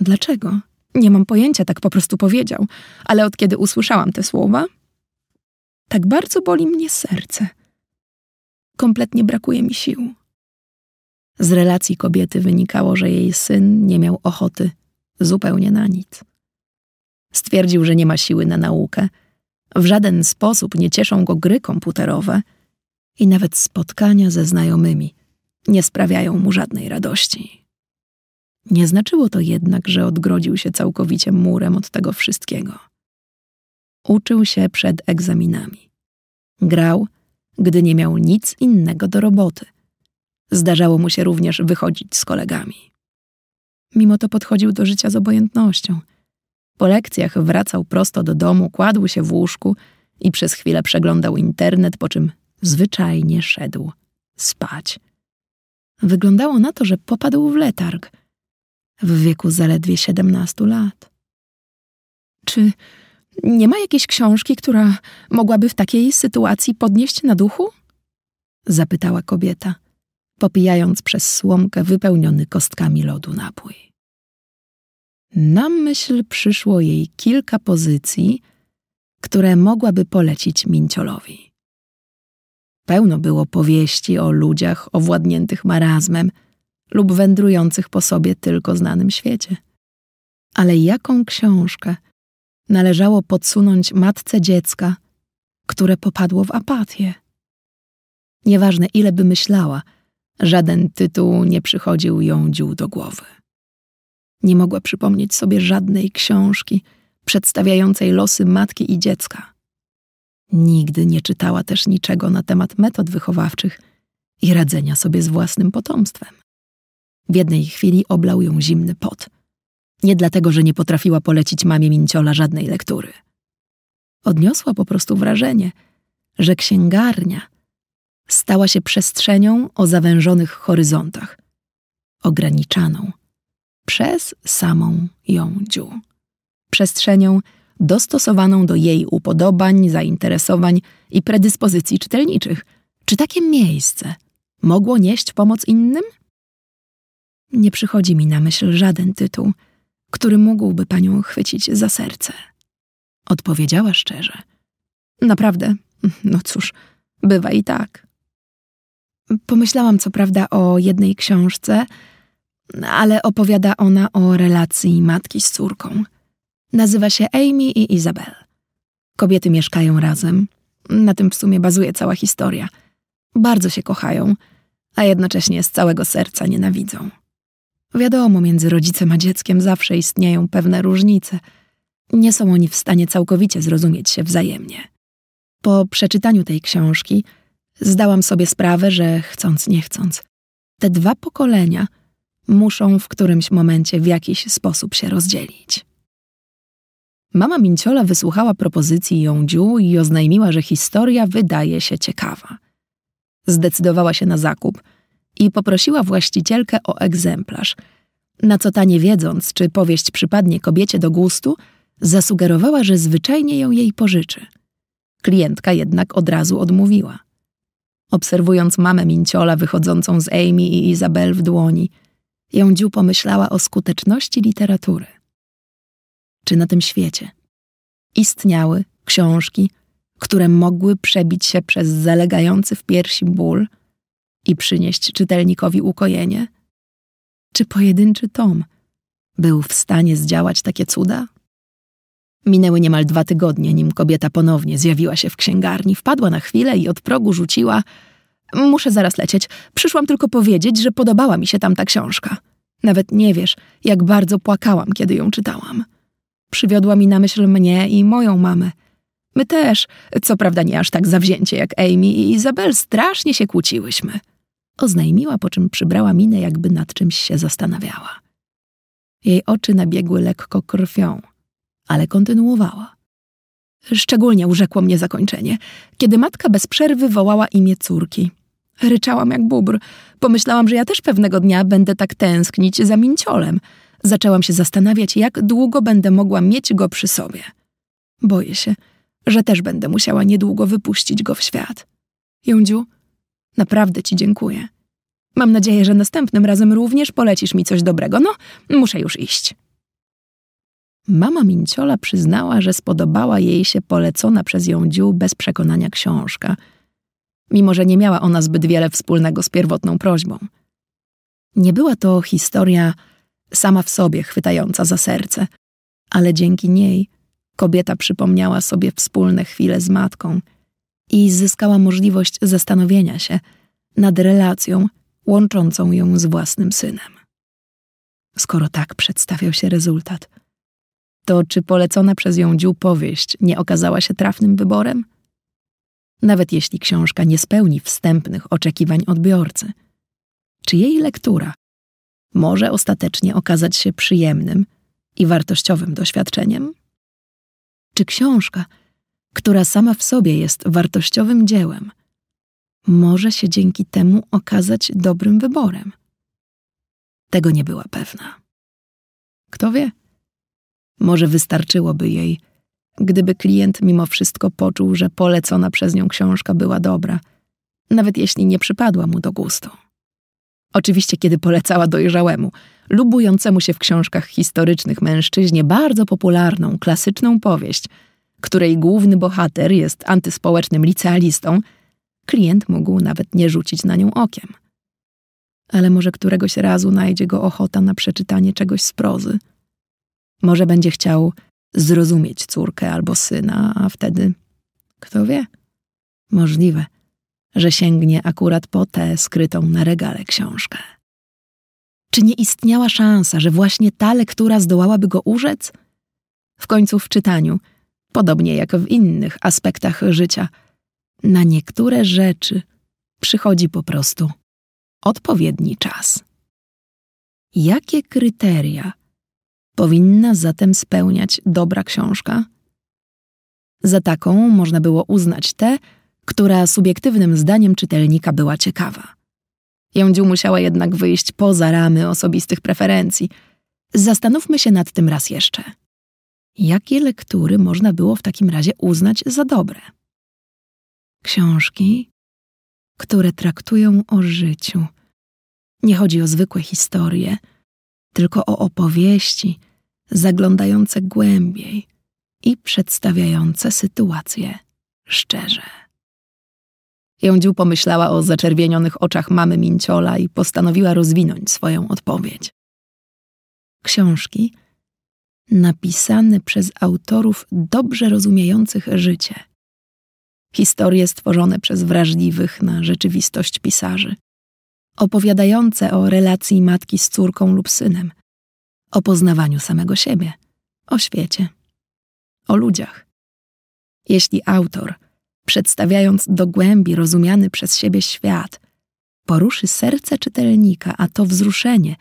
[SPEAKER 1] Dlaczego? Nie mam pojęcia, tak po prostu powiedział, ale od kiedy usłyszałam te słowa, tak bardzo boli mnie serce. Kompletnie brakuje mi sił. Z relacji kobiety wynikało, że jej syn nie miał ochoty zupełnie na nic. Stwierdził, że nie ma siły na naukę, w żaden sposób nie cieszą go gry komputerowe i nawet spotkania ze znajomymi nie sprawiają mu żadnej radości. Nie znaczyło to jednak, że odgrodził się całkowicie murem od tego wszystkiego. Uczył się przed egzaminami. Grał, gdy nie miał nic innego do roboty. Zdarzało mu się również wychodzić z kolegami. Mimo to podchodził do życia z obojętnością. Po lekcjach wracał prosto do domu, kładł się w łóżku i przez chwilę przeglądał internet, po czym zwyczajnie szedł spać. Wyglądało na to, że popadł w letarg w wieku zaledwie 17 lat. Czy nie ma jakiejś książki, która mogłaby w takiej sytuacji podnieść na duchu? zapytała kobieta, popijając przez słomkę wypełniony kostkami lodu napój. Na myśl przyszło jej kilka pozycji, które mogłaby polecić Minciolowi. Pełno było powieści o ludziach owładniętych marazmem lub wędrujących po sobie tylko znanym świecie. Ale jaką książkę należało podsunąć matce dziecka, które popadło w apatię? Nieważne ile by myślała, żaden tytuł nie przychodził ją dziół do głowy. Nie mogła przypomnieć sobie żadnej książki przedstawiającej losy matki i dziecka – Nigdy nie czytała też niczego na temat metod wychowawczych i radzenia sobie z własnym potomstwem. W jednej chwili oblał ją zimny pot. Nie dlatego, że nie potrafiła polecić mamie Minciola żadnej lektury. Odniosła po prostu wrażenie, że księgarnia stała się przestrzenią o zawężonych horyzontach, ograniczaną przez samą ją dziu. Przestrzenią, dostosowaną do jej upodobań, zainteresowań i predyspozycji czytelniczych. Czy takie miejsce mogło nieść pomoc innym? Nie przychodzi mi na myśl żaden tytuł, który mógłby panią chwycić za serce. Odpowiedziała szczerze. Naprawdę, no cóż, bywa i tak. Pomyślałam co prawda o jednej książce, ale opowiada ona o relacji matki z córką. Nazywa się Amy i Izabel. Kobiety mieszkają razem. Na tym w sumie bazuje cała historia. Bardzo się kochają, a jednocześnie z całego serca nienawidzą. Wiadomo, między rodzicem a dzieckiem zawsze istnieją pewne różnice. Nie są oni w stanie całkowicie zrozumieć się wzajemnie. Po przeczytaniu tej książki zdałam sobie sprawę, że chcąc nie chcąc, te dwa pokolenia muszą w którymś momencie w jakiś sposób się rozdzielić. Mama Minciola wysłuchała propozycji Jądziu i oznajmiła, że historia wydaje się ciekawa. Zdecydowała się na zakup i poprosiła właścicielkę o egzemplarz, na co ta nie wiedząc, czy powieść przypadnie kobiecie do gustu, zasugerowała, że zwyczajnie ją jej pożyczy. Klientka jednak od razu odmówiła. Obserwując mamę Minciola wychodzącą z Amy i Izabel w dłoni, Jądziu pomyślała o skuteczności literatury czy na tym świecie. Istniały książki, które mogły przebić się przez zalegający w piersi ból i przynieść czytelnikowi ukojenie? Czy pojedynczy tom był w stanie zdziałać takie cuda? Minęły niemal dwa tygodnie, nim kobieta ponownie zjawiła się w księgarni, wpadła na chwilę i od progu rzuciła: Muszę zaraz lecieć. Przyszłam tylko powiedzieć, że podobała mi się tamta książka. Nawet nie wiesz, jak bardzo płakałam, kiedy ją czytałam przywiodła mi na myśl mnie i moją mamę. My też, co prawda nie aż tak zawzięcie jak Amy i Izabel, strasznie się kłóciłyśmy. Oznajmiła, po czym przybrała minę, jakby nad czymś się zastanawiała. Jej oczy nabiegły lekko krwią, ale kontynuowała. Szczególnie urzekło mnie zakończenie, kiedy matka bez przerwy wołała imię córki. Ryczałam jak bóbr. Pomyślałam, że ja też pewnego dnia będę tak tęsknić za minciolem – Zaczęłam się zastanawiać, jak długo będę mogła mieć go przy sobie. Boję się, że też będę musiała niedługo wypuścić go w świat. Jądziu, naprawdę ci dziękuję. Mam nadzieję, że następnym razem również polecisz mi coś dobrego. No, muszę już iść. Mama Minciola przyznała, że spodobała jej się polecona przez Jądziu bez przekonania książka, mimo że nie miała ona zbyt wiele wspólnego z pierwotną prośbą. Nie była to historia sama w sobie chwytająca za serce, ale dzięki niej kobieta przypomniała sobie wspólne chwile z matką i zyskała możliwość zastanowienia się nad relacją łączącą ją z własnym synem. Skoro tak przedstawiał się rezultat, to czy polecona przez ją dziób powieść nie okazała się trafnym wyborem? Nawet jeśli książka nie spełni wstępnych oczekiwań odbiorcy, czy jej lektura może ostatecznie okazać się przyjemnym i wartościowym doświadczeniem? Czy książka, która sama w sobie jest wartościowym dziełem, może się dzięki temu okazać dobrym wyborem? Tego nie była pewna. Kto wie? Może wystarczyłoby jej, gdyby klient mimo wszystko poczuł, że polecona przez nią książka była dobra, nawet jeśli nie przypadła mu do gustu. Oczywiście, kiedy polecała dojrzałemu, lubującemu się w książkach historycznych mężczyźnie bardzo popularną, klasyczną powieść, której główny bohater jest antyspołecznym licealistą, klient mógł nawet nie rzucić na nią okiem. Ale może któregoś razu najdzie go ochota na przeczytanie czegoś z prozy. Może będzie chciał zrozumieć córkę albo syna, a wtedy, kto wie, możliwe, że sięgnie akurat po tę skrytą na regale książkę. Czy nie istniała szansa, że właśnie ta lektura zdołałaby go urzec? W końcu w czytaniu, podobnie jak w innych aspektach życia, na niektóre rzeczy przychodzi po prostu odpowiedni czas. Jakie kryteria powinna zatem spełniać dobra książka? Za taką można było uznać te? która subiektywnym zdaniem czytelnika była ciekawa. Jądziu musiała jednak wyjść poza ramy osobistych preferencji. Zastanówmy się nad tym raz jeszcze. Jakie lektury można było w takim razie uznać za dobre? Książki, które traktują o życiu. Nie chodzi o zwykłe historie, tylko o opowieści zaglądające głębiej i przedstawiające sytuacje. szczerze. Jądziu pomyślała o zaczerwienionych oczach mamy Minciola i postanowiła rozwinąć swoją odpowiedź. Książki napisane przez autorów dobrze rozumiejących życie. Historie stworzone przez wrażliwych na rzeczywistość pisarzy. Opowiadające o relacji matki z córką lub synem. O poznawaniu samego siebie. O świecie. O ludziach. Jeśli autor – przedstawiając do głębi rozumiany przez siebie świat, poruszy serce czytelnika, a to wzruszenie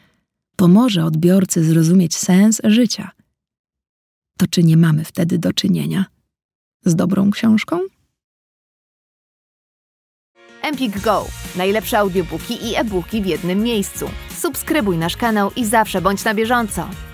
[SPEAKER 1] pomoże odbiorcy zrozumieć sens życia. To czy nie mamy wtedy do czynienia z dobrą książką? Empik Go. Najlepsze audiobooki i e-booki w jednym miejscu. Subskrybuj nasz kanał i zawsze bądź na bieżąco.